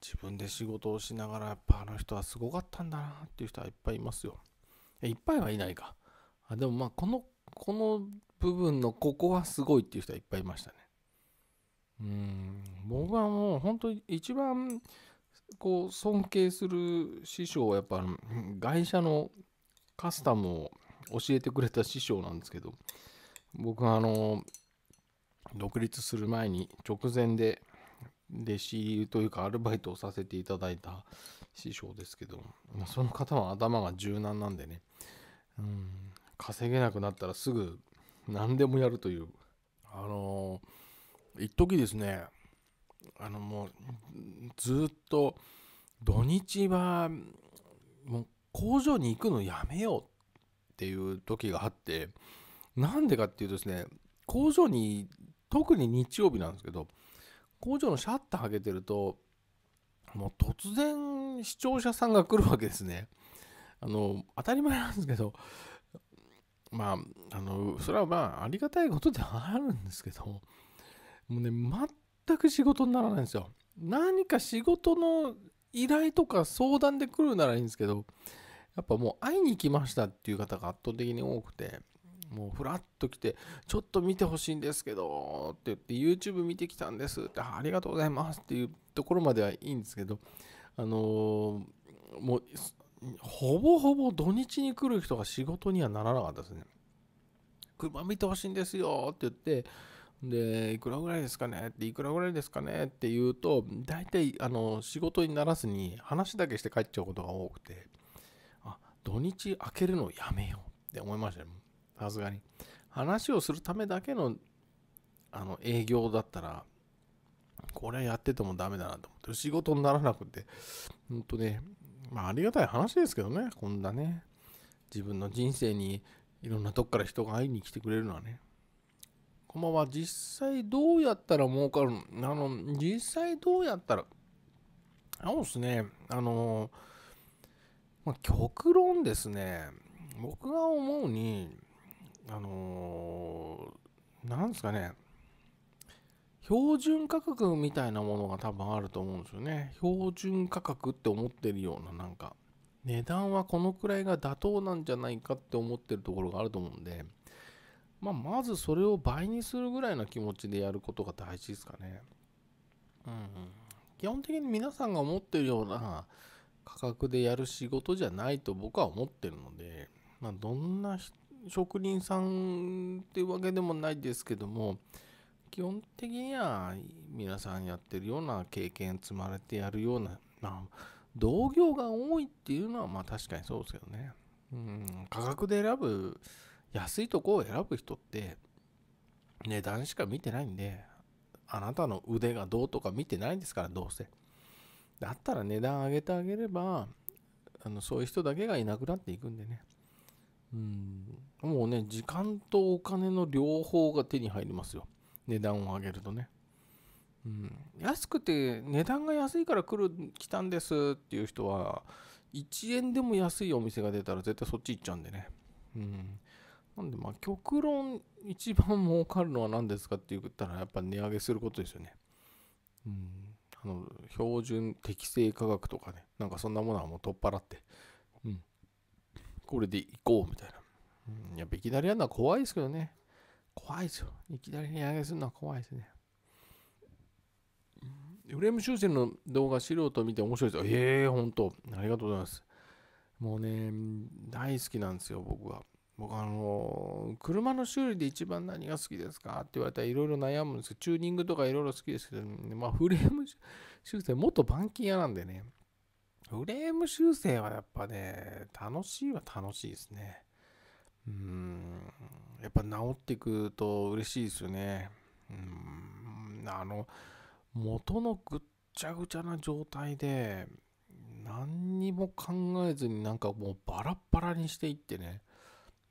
自分で仕事をしながら、やっぱあの人はすごかったんだなっていう人はいっぱいいますよ。いっぱいはいないか。あでもまあ、この、この部分のここはすごいっていう人はいっぱいいましたね。うん僕はもう本当に一番こう尊敬する師匠はやっぱ会社のカスタムを教えてくれた師匠なんですけど僕はあの独立する前に直前で弟子というかアルバイトをさせていただいた師匠ですけど、まあ、その方は頭が柔軟なんでね、うん、稼げなくなったらすぐ何でもやるというあのー一時ですね、あのもう、ずっと、土日は、もう工場に行くのやめようっていう時があって、なんでかっていうとですね、工場に、特に日曜日なんですけど、工場のシャッター開けてると、もう突然視聴者さんが来るわけですね。あの、当たり前なんですけど、まあ、あの、それはまあ、ありがたいことではあるんですけど、もうね、全く仕事にならないんですよ。何か仕事の依頼とか相談で来るならいいんですけど、やっぱもう会いに来ましたっていう方が圧倒的に多くて、もうふらっと来て、ちょっと見てほしいんですけどって言って、YouTube 見てきたんですって、ありがとうございますっていうところまではいいんですけど、あのー、もう、ほぼほぼ土日に来る人が仕事にはならなかったですね。車見てほしいんですよって言って、で、いくらぐらいですかねって、いくらぐらいですかねって言うと、大体、あの、仕事にならずに話だけして帰っちゃうことが多くて、あ、土日開けるのやめようって思いましたよ。さすがに。話をするためだけの、あの、営業だったら、これやっててもダメだなと思って、仕事にならなくて、ほんとね、まあありがたい話ですけどね、こんなね、自分の人生にいろんなとこから人が会いに来てくれるのはね、こんばんは。実際どうやったら儲かるのあの、実際どうやったら、そうですね。あの、まあ、極論ですね。僕が思うに、あの、なんですかね。標準価格みたいなものが多分あると思うんですよね。標準価格って思ってるような、なんか、値段はこのくらいが妥当なんじゃないかって思ってるところがあると思うんで、まあ、まずそれを倍にするぐらいの気持ちでやることが大事ですかね。うん、基本的に皆さんが思ってるような価格でやる仕事じゃないと僕は思ってるので、まあ、どんな職人さんっていうわけでもないですけども基本的には皆さんやってるような経験積まれてやるような、まあ、同業が多いっていうのはまあ確かにそうですけどね、うん、価格で選ぶ安いとこを選ぶ人って値段しか見てないんで、あなたの腕がどうとか見てないんですから、どうせ。だったら値段上げてあげれば、あのそういう人だけがいなくなっていくんでね。うん。もうね、時間とお金の両方が手に入りますよ。値段を上げるとね。うん、安くて値段が安いから来る来たんですっていう人は1円でも安いお店が出たら絶対そっち行っちゃうんでね、うん、なんでまあ極論一番 儲かるのは何ですかって言ったらやっぱ値上げすることですよね。うん、あの標準適正価格とかねなんかそんなものはもう取っ払って、うん、これでいこうみたいな。うん、やっぱいきなりやるのは怖いですけどね。怖いですよ。いきなり値上げするのは怖いですね。フレーム修正の動画素人見て面白いですよ。ええー、本当ありがとうございます。もうね、大好きなんですよ、僕は。僕あの車の修理で一番何が好きですかって言われたらいろいろ悩むんですけどチューニングとかいろいろ好きですけど、まあ、フレーム修正元板金屋なんでねフレーム修正はやっぱね楽しいは楽しいですねうんやっぱ治っていくと嬉しいですよねうんあの元のぐっちゃぐちゃな状態で何にも考えずになんかもうバラバラにしていってね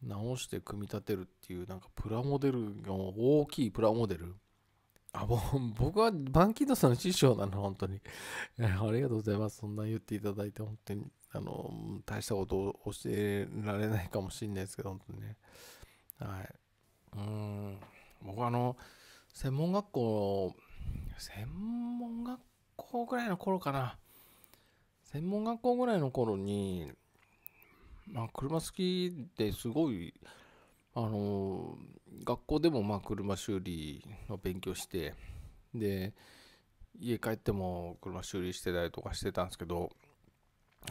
直して組み立てるっていうなんかプラモデルが大きいプラモデルあもう 僕はバンキッドさんの師匠なの本当にありがとうございますそんな言っていただいて本当にあの大したことを教えられないかもしれないですけど本当にねはいうん僕あの専門学校専門学校ぐらいの頃かな専門学校ぐらいの頃にまあ、車好きですごい、あの学校でもまあ車修理の勉強して、で、家帰っても車修理してたりとかしてたんですけど、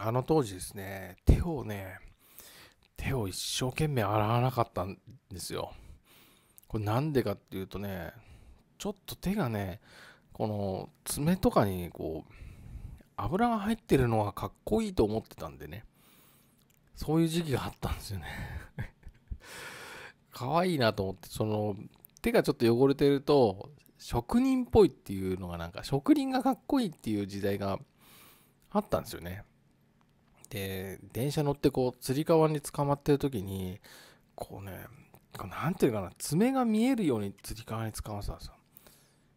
あの当時ですね、手をね、手を一生懸命洗わなかったんですよ。これなんでかっていうとね、ちょっと手がね、この爪とかにこう、油が入ってるのがかっこいいと思ってたんでね。そういう時期があったんですよね 可愛いなと思って、その、手がちょっと汚れてると、職人っぽいっていうのがなんか、職人がかっこいいっていう時代があったんですよね。で、電車乗ってこう、つり革に捕まってる時に、こうね、なんていうかな、爪が見えるようにつり革に捕まってたんですよ。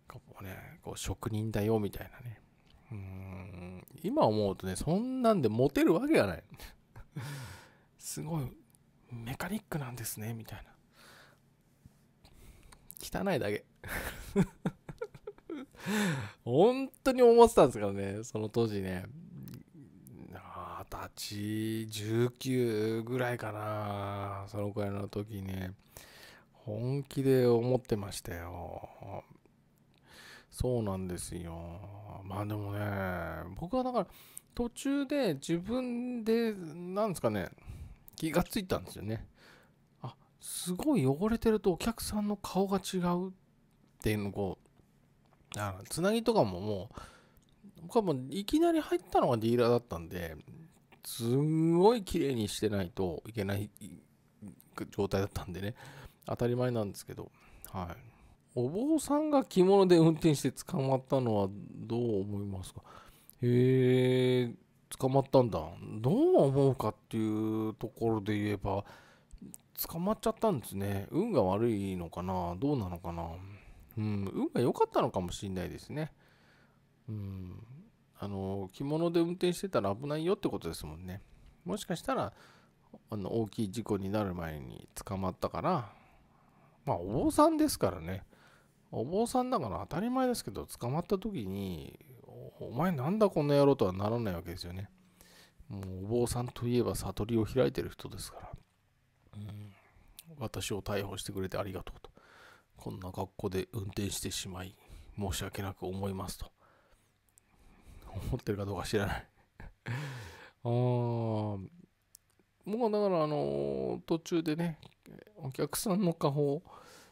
こうね、こう職人だよみたいなね。うん、今思うとね、そんなんでモテるわけがない。すごいメカニックなんですねみたいな汚いだけ本当に思ってたんですからねその当時ね二十歳19ぐらいかなそのくらいの時ね本気で思ってましたよそうなんですよまあでもね僕はだから途中で自分で、なんですかね、気がついたんですよね。あ、すごい汚れてるとお客さんの顔が違うっていうのをこう、つなぎとかももう、僕はもういきなり入ったのがディーラーだったんで、すんごい綺麗にしてないといけない状態だったんでね、当たり前なんですけど、はい。お坊さんが着物で運転して捕まったのはどう思いますかへえ捕まったんだどう思うかっていうところで言えば捕まっちゃったんですね運が悪いのかなどうなのかなうん運が良かったのかもしれないですねうんあの着物で運転してたら危ないよってことですもんねもしかしたらあの大きい事故になる前に捕まったからまあお坊さんですからねお坊さんだから当たり前ですけど捕まった時にお前なんだこんな野郎とはならないわけですよね。もうお坊さんといえば悟りを開いてる人ですから、うん、私を逮捕してくれてありがとうと。こんな格好で運転してしまい、申し訳なく思いますと。思ってるかどうか知らない あもうだからあの途中でねお客さんの顔を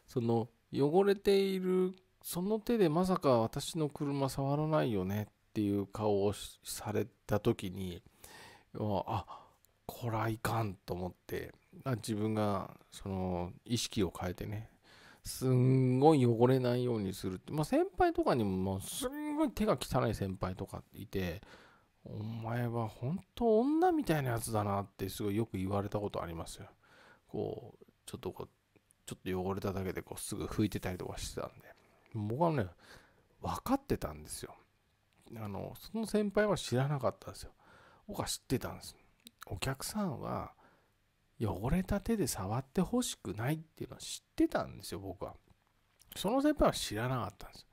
その汚れているその手でまさか私の車触らないよねっていう顔をされた時にあこらいかんと思って自分がその意識を変えてねすんごい汚れないようにするって、まあ、先輩とかにももうすんごい手が汚い先輩とかいてお前は本当女みたいなやつだなってすごいよく言われたことありますよ。こう、ちょっとこう、ちょっと汚れただけでこうすぐ拭いてたりとかしてたんで。僕はね、分かってたんですよ。あの、その先輩は知らなかったんですよ。僕は知ってたんです。お客さんは汚れた手で触ってほしくないっていうのは知ってたんですよ、僕は。その先輩は知らなかったんです。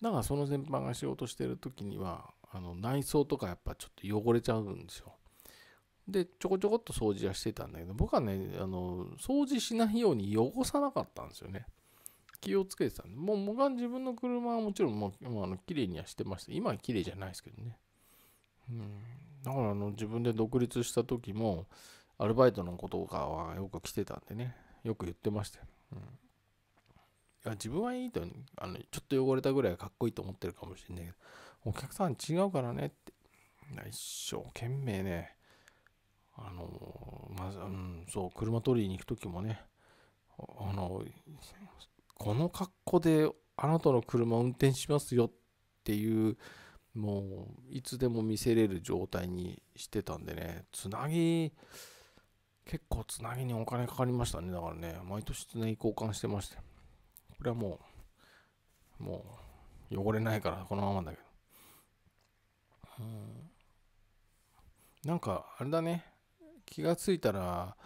だからその先輩が仕事してる時には、あの内装とかやっぱちょっと汚れちゃうんですよ。で、ちょこちょこっと掃除はしてたんだけど、僕はね、あの、掃除しないように汚さなかったんですよね。気をつけてたんで、もう僕は自分の車はもちろん、もう、まあ、あの綺麗にはしてました。今は綺麗じゃないですけどね。うん、だからあの自分で独立した時も、アルバイトの子とかはよく来てたんでね、よく言ってましたよ。うんいや自分はいいとあの、ちょっと汚れたぐらいかっこいいと思ってるかもしれないけど、お客さん違うからねって、一生懸命ね、あの、まず、うん、そう、車取りに行く時もね、あの、この格好であなたの車を運転しますよっていうもういつでも見せれる状態にしてたんでねつなぎ結構つなぎにお金かかりましたねだからね毎年つなぎ交換してましてこれはもうもう汚れないからこのままだけどなんかあれだね気がついたら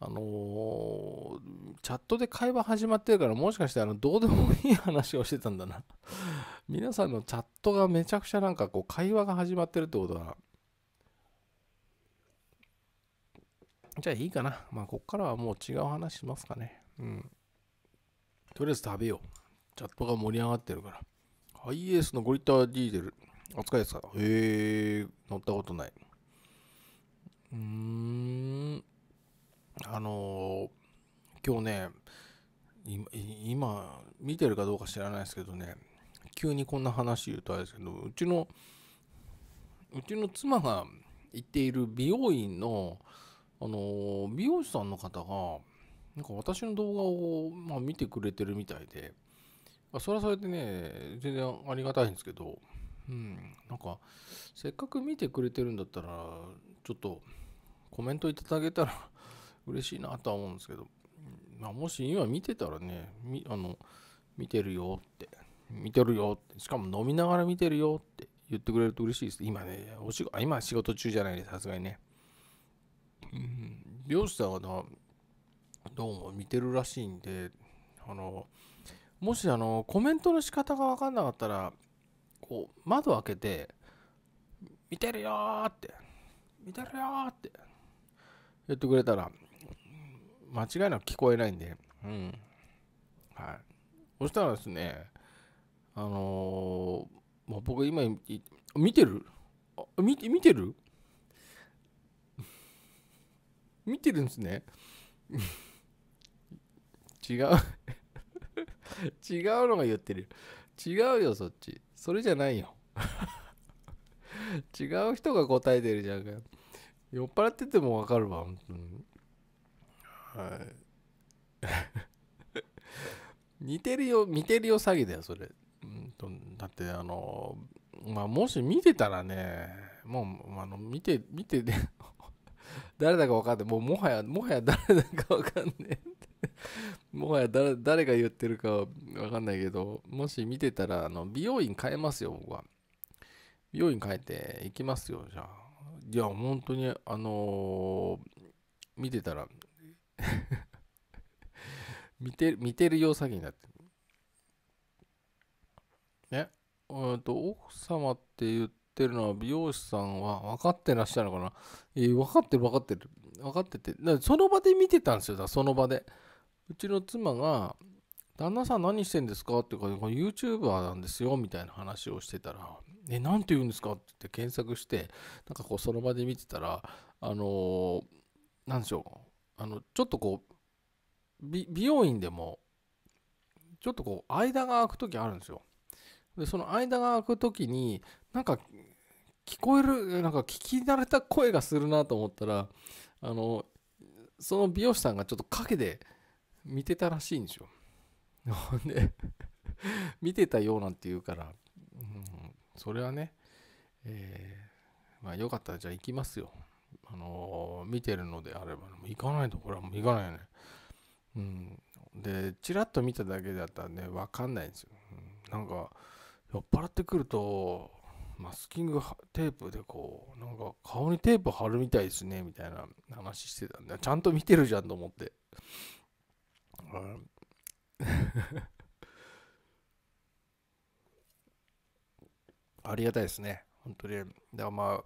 あのー、チャットで会話始まってるから、もしかしてあの、どうでもいい話をしてたんだな 皆さんのチャットがめちゃくちゃなんかこう、会話が始まってるってことだな。じゃあいいかな。まあ、こっからはもう違う話しますかね。うん。とりあえず食べよう。チャットが盛り上がってるから。ハイエースの5リッターディーゼル。お疲れですかへえ、乗ったことない。うーん。あのー、今日ね、今、見てるかどうか知らないですけどね、急にこんな話言うとあれですけど、うちの、うちの妻が行っている美容院の、あのー、美容師さんの方が、なんか私の動画を、まあ、見てくれてるみたいで、あそれはそれでね、全然ありがたいんですけど、うん、なんか、せっかく見てくれてるんだったら、ちょっとコメントいただけたら嬉しいなとは思うんですけど、まあ、もし今見てたらね、みあの見てるよって、見てるよって、しかも飲みながら見てるよって言ってくれると嬉しいです。今ね、お仕事、今仕事中じゃないです、さすがにね。うん、美容師さんはどうも見てるらしいんで、あの、もしあの、コメントの仕方がわかんなかったら、こう、窓開けて、見てるよーって、見てるよーって、言ってくれたら、間違いなく聞こえないんで、うん。はい。そしたらですね、あのー、もう僕今、見てる見て見てる 見てるんですね。違う 違うのが言ってる。違うよ、そっち。それじゃないよ。違う人が答えてるじゃんか。酔っ払っててもわかるわ、本当に。はい。似てるよ、似てるよ詐欺だよ、それ。うんと、だって、あの、まあ、もし見てたらね、もう、あの、見て、見てで、誰だか分かんない。もう、もはや、もはや誰だか分かんない。もはや誰誰が言ってるか分かんないけど、もし見てたら、あの、美容院変えますよ、僕は。美容院変えて行きますよ、じゃあ。いや、本当に、あのー、見てたら、見てる、見てるよ詐欺になってる。ね。えっと、奥様って言ってるのは美容師さんは分かってらっしゃるのかな、えー、分かってる分かってる。分かってて。その場で見てたんですよ、その場で。うちの妻が、旦那さん何してんですかってうか、YouTuber なんですよ、みたいな話をしてたら、え、なんて言うんですかって言って検索して、なんかこう、その場で見てたら、あのー、なんでしょう、あのちょっとこう美容院でもちょっとこう間が空く時あるんですよでその間が空く時になんか聞こえるなんか聞き慣れた声がするなと思ったらあのその美容師さんがちょっと陰で見てたらしいんですよ で見てたようなんて言うから、うん、それはね、えー、まあよかったらじゃあ行きますよあの見てるのであれば、行かないとこれはもう行かないよね。うん、で、ちらっと見ただけだったらねわかんないんですよ。うん、なんか、酔っ払ってくると、マスキングテープでこう、なんか顔にテープ貼るみたいですね、みたいな話してたんで、ちゃんと見てるじゃんと思って。うん ありがたいですね。本当に。だからまあ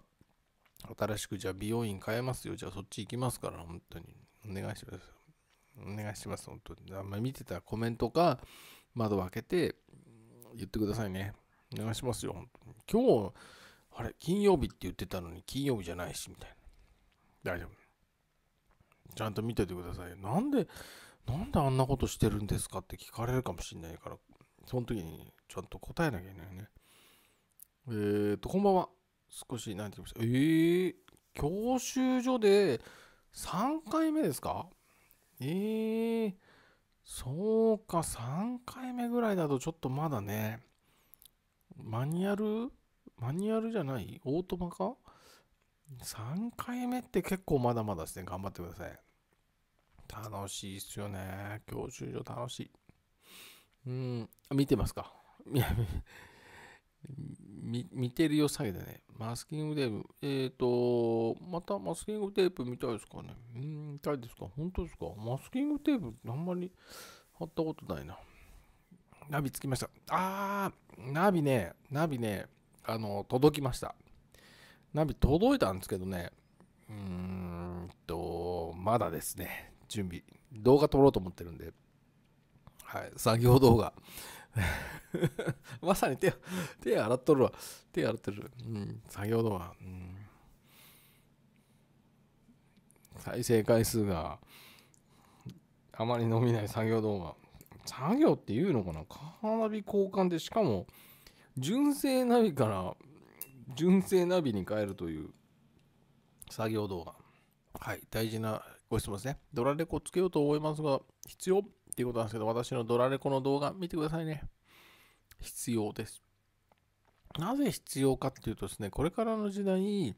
新しくじゃあ美容院変えますよ。じゃあそっち行きますから、本当に。お願いします。お願いします、本当に。あんま見てたらコメントか、窓を開けて言ってくださいね。お願いしますよ、本当に。今日、あれ、金曜日って言ってたのに金曜日じゃないし、みたいな。大丈夫。ちゃんと見ててください。なんで、なんであんなことしてるんですかって聞かれるかもしんないから、その時にちゃんと答えなきゃいけないね。えーと、こんばんは。少し何て言いましたえー、教習所で3回目ですかえー、そうか3回目ぐらいだとちょっとまだねマニュアルマニュアルじゃないオートマか3回目って結構まだまだですね頑張ってください楽しいっすよね教習所楽しいうん見てますかいや見てるよサイドね。マスキングテープ。えっ、ー、と、またマスキングテープ見たいですかね。うん、見たいですか。本当ですか。マスキングテープあんまり貼ったことないな。ナビつきました。あー、ナビね、ナビね、あの、届きました。ナビ届いたんですけどね、うーんと、まだですね、準備。動画撮ろうと思ってるんで、はい、作業動画。まさに手、手洗っとるわ。手洗ってる。うん、作業動画。うん、再生回数があまり伸びない作業動画。作業っていうのかなカーナビ交換で、しかも、純正ナビから、純正ナビに変えるという作業動画。はい、大事なご質問ですね。ドラレコつけようと思いますが、必要っていうことなんですけど、私のドラレコの動画見てくださいね。必要です。なぜ必要かっていうとですね、これからの時代、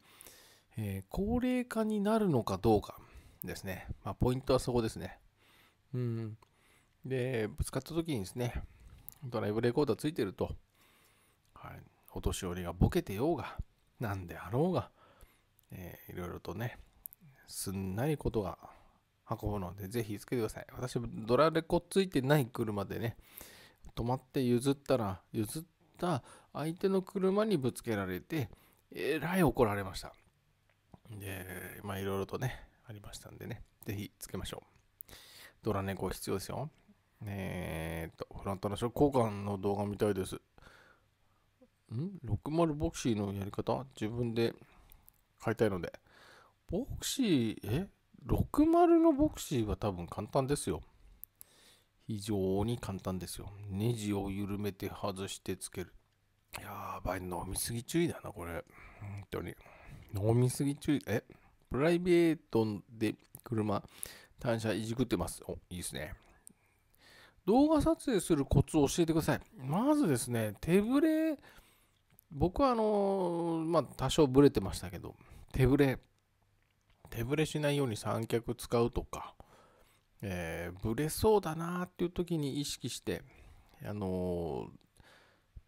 えー、高齢化になるのかどうかですね。まあ、ポイントはそこですね。うん。で、ぶつかった時にですね、ドライブレコーダーついてると、はい、お年寄りがボケてようが、なんであろうが、えー、いろいろとね、すんなりことが運ぶので、ぜひつけてください。私、ドラレコついてない車でね、止まって譲ったら、譲った相手の車にぶつけられて、えらい怒られました。で、まあいろいろとね、ありましたんでね、ぜひつけましょう。ドラ猫必要ですよ。えー、っと、フラントの交換の動画みたいです。ん ?60 ボクシーのやり方自分で買いたいので。ボクシー、え60のボクシーは多分簡単ですよ。非常に簡単ですよ。ネジを緩めて外してつける。やばい、飲みすぎ注意だな、これ。本当に。飲みすぎ注意。えプライベートで車、単車いじくってます。お、いいですね。動画撮影するコツを教えてください。まずですね、手ぶれ、僕はあの、まあ、多少ぶれてましたけど、手ぶれ、手ぶれしないように三脚使うとか、えー、ブレそうだなっていう時に意識して、あのー、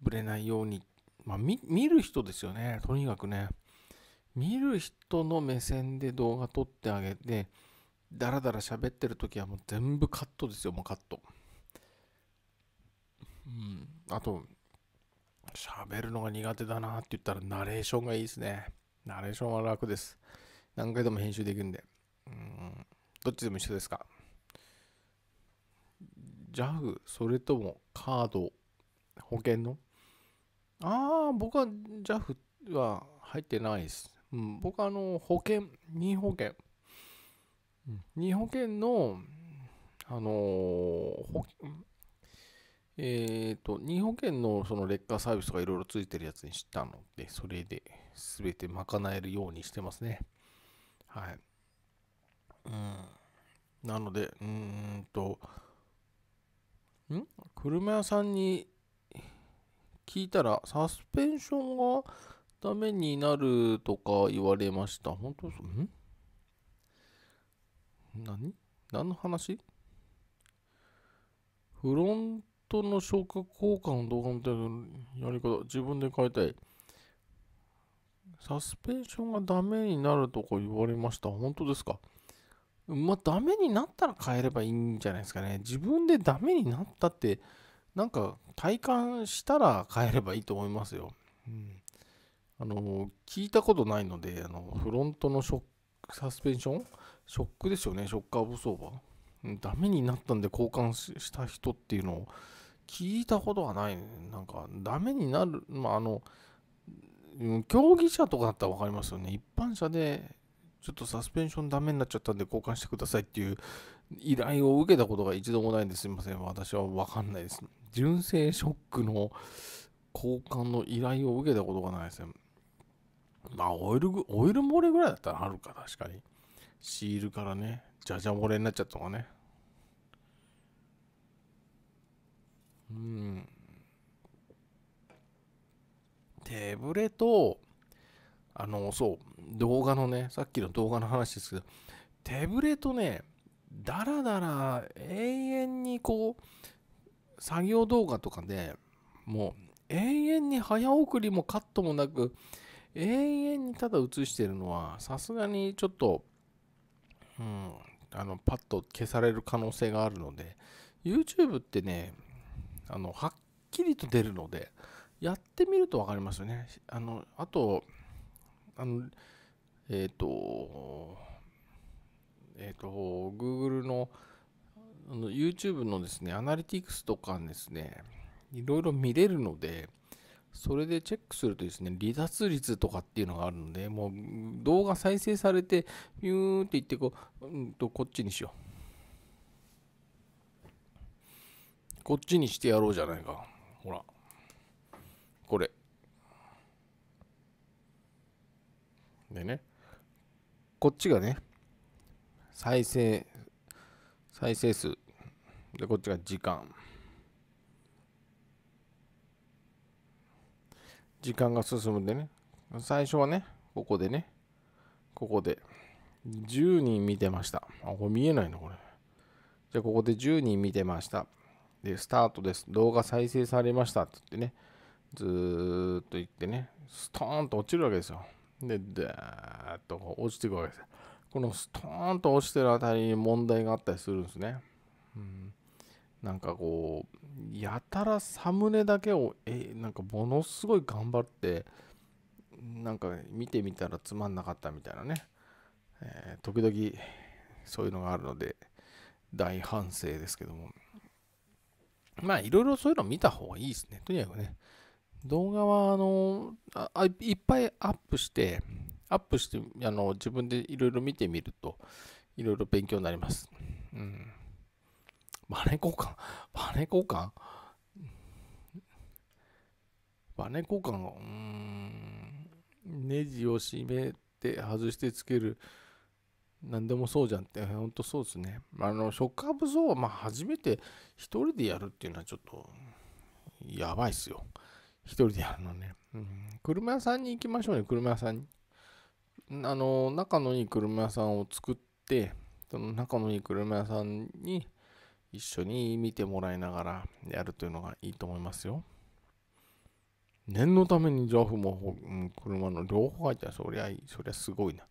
ブレないように、まあ、見る人ですよね、とにかくね。見る人の目線で動画撮ってあげて、だらだら喋ってる時はもう全部カットですよ、もうカット。うん、あと、喋るのが苦手だなって言ったらナレーションがいいですね。ナレーションは楽です。何回でも編集できるんで、うん、どっちでも一緒ですか ?JAF、それともカード、保険のああ、僕は JAF は入ってないです。うん、僕はあの、保険、任意保険。任意保険の、あのー、保えっ、ー、と、任意保険のその劣化サービスとかいろいろついてるやつにしたので、それで全て賄えるようにしてますね。はい。うん。なので、うーんと、ん車屋さんに聞いたら、サスペンションがダメになるとか言われました。本当そん何何の話フロントの消火交換の動画みたいなやり方、自分で変えたい。サスペンションがダメになるとか言われました。本当ですかまあ、ダメになったら変えればいいんじゃないですかね。自分でダメになったって、なんか体感したら変えればいいと思いますよ。うん、あの、聞いたことないので、あの、フロントのショック、サスペンションショックですよね。ショッカーー相場。ダメになったんで交換した人っていうのを聞いたことはない、なんか、ダメになる、まあ、あの、競技者とかだったら分かりますよね。一般車で、ちょっとサスペンションダメになっちゃったんで交換してくださいっていう依頼を受けたことが一度もないんですいません。私は分かんないです。純正ショックの交換の依頼を受けたことがないですね。まあ、オイル、オイル漏れぐらいだったらあるか、確かに。シールからね、じゃじゃ漏れになっちゃったのがね。うん。手ぶれと、あの、そう、動画のね、さっきの動画の話ですけど、手ぶれとね、だらだら永遠にこう、作業動画とかでもう永遠に早送りもカットもなく、永遠にただ映してるのは、さすがにちょっと、うん、あの、パッと消される可能性があるので、YouTube ってね、あの、はっきりと出るので、やってみると分かりますよね。あのあと、あのえっ、ー、と、えっ、ー、と、Google のあの YouTube のですね、アナリティクスとかですね、いろいろ見れるので、それでチェックするとですね、離脱率とかっていうのがあるので、もう動画再生されて、ビューっていってこう、うんと、こっちにしよう。こっちにしてやろうじゃないか。ほら。これ。でね、こっちがね、再生、再生数。で、こっちが時間。時間が進むんでね、最初はね、ここでね、ここで10人見てました。あ、これ見えないのこれ。じゃあ、ここで10人見てました。で、スタートです。動画再生されました。って言ってね、ずっと行ってね、ストーンと落ちるわけですよ。で、ダーッと落ちていくわけですよ。このストーンと落ちてるあたりに問題があったりするんですね。うん、なんかこう、やたらサムネだけを、え、なんかものすごい頑張って、なんか見てみたらつまんなかったみたいなね、えー、時々そういうのがあるので、大反省ですけども。まあ、いろいろそういうの見た方がいいですね。とにかくね。動画はあのあいっぱいアップしてアップしてあの自分でいろいろ見てみるといろいろ勉強になります。うん、バネ交換バネ交換バネ交換うーんネジを締めて外してつける何でもそうじゃんってほんとそうですね。あのショッカー武装はまあ初めて一人でやるっていうのはちょっとやばいっすよ。一人でやるのね、うん。車屋さんに行きましょうね、車屋さんに。あの、仲のいい車屋さんを作って、その仲のいい車屋さんに一緒に見てもらいながらやるというのがいいと思いますよ。念のために JAF も、うん、車の両方入ったらそりゃそりゃすごいな。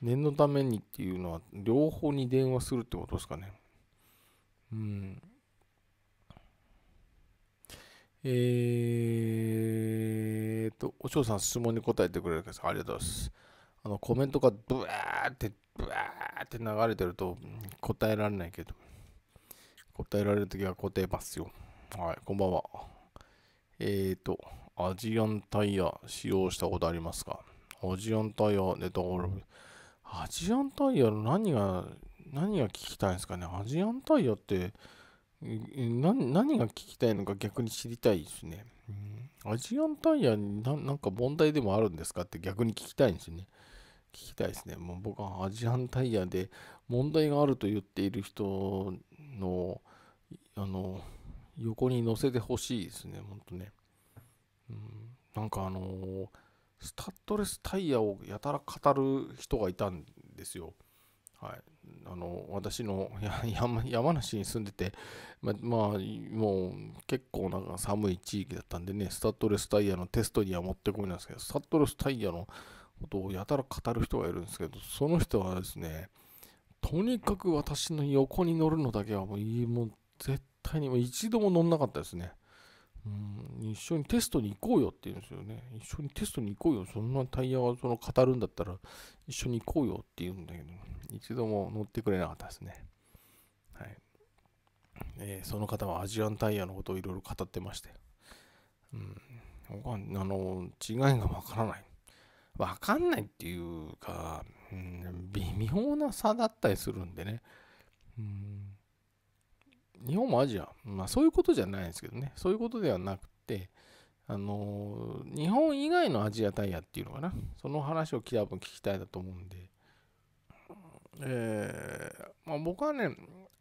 念のためにっていうのは両方に電話するってことですかね。うん。えーと、お嬢さん質問に答えてくれるんですかありがとうございます。あの、コメントがブワーって、ブワーって流れてると答えられないけど、答えられるときは答えますよ。はい、こんばんは。えーと、アジアンタイヤ使用したことありますかアジアンタイヤ、ネタオール。アジアンタイヤの何が、何が聞きたいんですかねアジアンタイヤって、何が聞きたいのか逆に知りたいですね。うん、アジアンタイヤになんか問題でもあるんですかって逆に聞きたいんですよね。聞きたいですね。もう僕はアジアンタイヤで問題があると言っている人の、あの、横に乗せてほしいですね。ほんとね。うん、なんかあのー、スタッドレスタイヤをやたら語る人がいたんですよ。はい、あの私の山梨に住んでて、ま、まあ、もう結構なんか寒い地域だったんでね、スタッドレスタイヤのテストには持ってこいなんですけど、スタッドレスタイヤのことをやたら語る人がいるんですけど、その人はですね、とにかく私の横に乗るのだけはもういい、もう絶対にもう一度も乗んなかったですね。うん、一緒にテストに行こうよって言うんですよね。一緒にテストに行こうよ。そんなタイヤはその語るんだったら一緒に行こうよって言うんだけど、ね。一度も乗ってくれなかったですね。はい。えー、その方はアジアンタイヤのことをいろいろ語ってまして。うん。僕あの、違いがわからない。わかんないっていうか、うん、微妙な差だったりするんでね。うん。日本もアジア。まあ、そういうことじゃないですけどね。そういうことではなくて、あの日本以外のアジアタイヤっていうのかな、その話を多分聞きたいだと思うんで、えー、まあ、僕はね、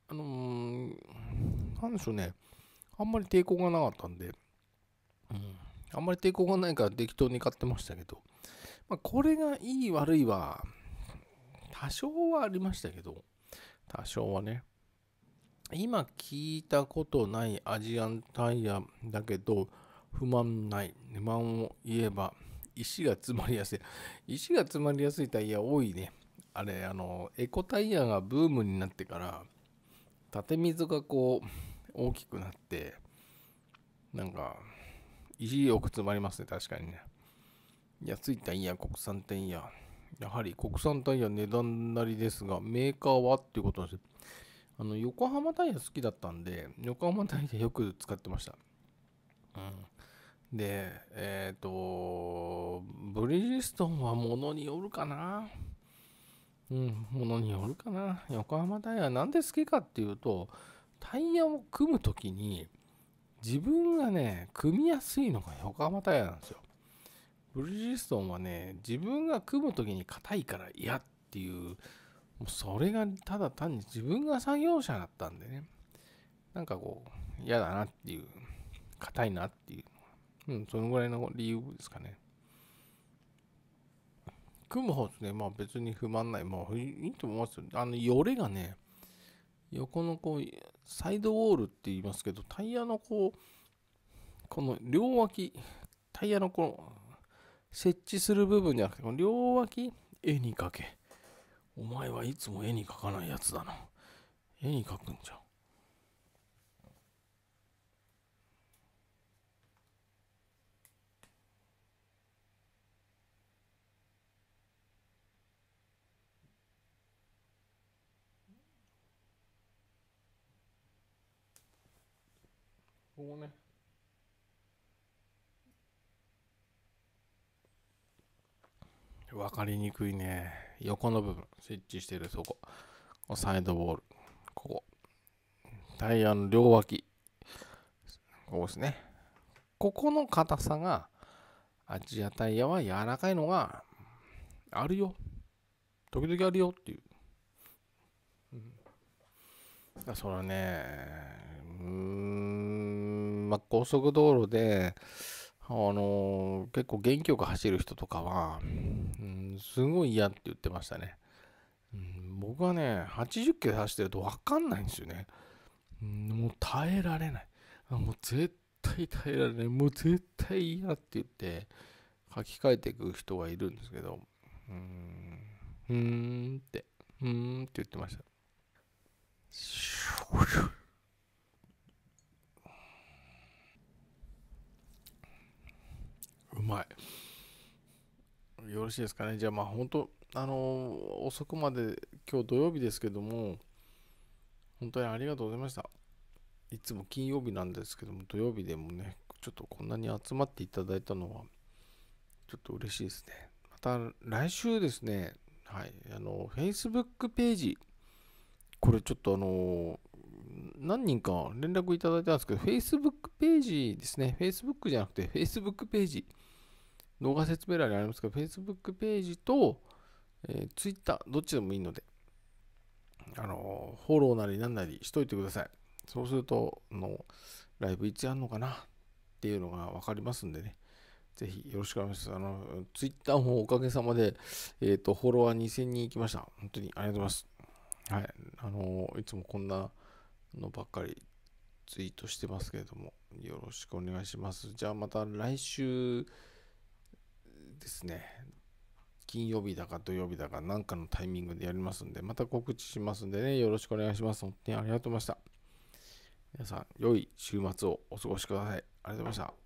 あのー、なんでしょうね、あんまり抵抗がなかったんで、うん、あんまり抵抗がないから適当に買ってましたけど、まあ、これがいい悪いは、多少はありましたけど、多少はね、今聞いたことないアジアンタイヤだけど、不満ない。不満を言えば、石が詰まりやすい。石が詰まりやすいタイヤ多いね。あれあのエコタイヤがブームになってから縦溝がこう大きくなってなんかいよく詰まりますね確かにね安いタイヤ国産タイヤやはり国産タイヤ値段なりですがメーカーはっていうことですあの横浜タイヤ好きだったんで横浜タイヤよく使ってましたうんで、えっ、ー、と、ブリヂストンはものによるかな。うん、ものによるかな。横浜タイヤは何で好きかっていうと、タイヤを組む時に、自分がね、組みやすいのが横浜タイヤなんですよ。ブリヂストンはね、自分が組む時に硬いから嫌っていう、もうそれがただ単に自分が作業者だったんでね、なんかこう、嫌だなっていう、硬いなっていう、うん、そのぐらいの理由ですかね。組む方ですね、まあ別に不満ない。まあいいと思いますよ。あの、よれがね、横のこう、サイドウォールって言いますけど、タイヤのこう、この両脇、タイヤのこの、設置する部分じゃなくて、この両脇、絵に描け。お前はいつも絵に描かないやつだな。絵に描くんじゃん。こうね分かりにくいね横の部分設置してるそこサイドボールここタイヤの両脇ここですねここの硬さがアジアタイヤは柔らかいのがあるよ時々あるよっていう、うん、それはねうんまあ、高速道路で、あのー、結構元気よく走る人とかは、うん、すごい嫌って言ってましたね。うん、僕はね、80キロ走ってると分かんないんですよね。うん、もう耐えられない。もう絶対耐えられない。もう絶対嫌って言って、書き換えていく人がいるんですけど、うーん、うーんって、うーんって言ってました。まい。よろしいですかね。じゃあまあ本当、あの、遅くまで今日土曜日ですけども、本当にありがとうございました。いつも金曜日なんですけども、土曜日でもね、ちょっとこんなに集まっていただいたのは、ちょっと嬉しいですね。また来週ですね、はい、あの、Facebook ページ、これちょっとあの、何人か連絡いただいたんですけど、Facebook ページですね、Facebook じゃなくて Facebook ページ、動画説明欄にありますけど、Facebook ページと、えー、Twitter、どっちでもいいので、あのフォローなりなんなりしといてください。そうすると、のライブいつやるのかなっていうのがわかりますんでね。ぜひよろしくお願いします。あの、ツイッターもおかげさまで、えっ、ー、と、フォロワー2000人いきました。本当にありがとうございます。はい。あの、いつもこんなのばっかりツイートしてますけれども、よろしくお願いします。じゃあまた来週、ですね、金曜日だか土曜日だかなんかのタイミングでやりますんで、また告知しますんでね、よろしくお願いします。本当にありがとうございました。皆さん、良い週末をお過ごしください。ありがとうございました。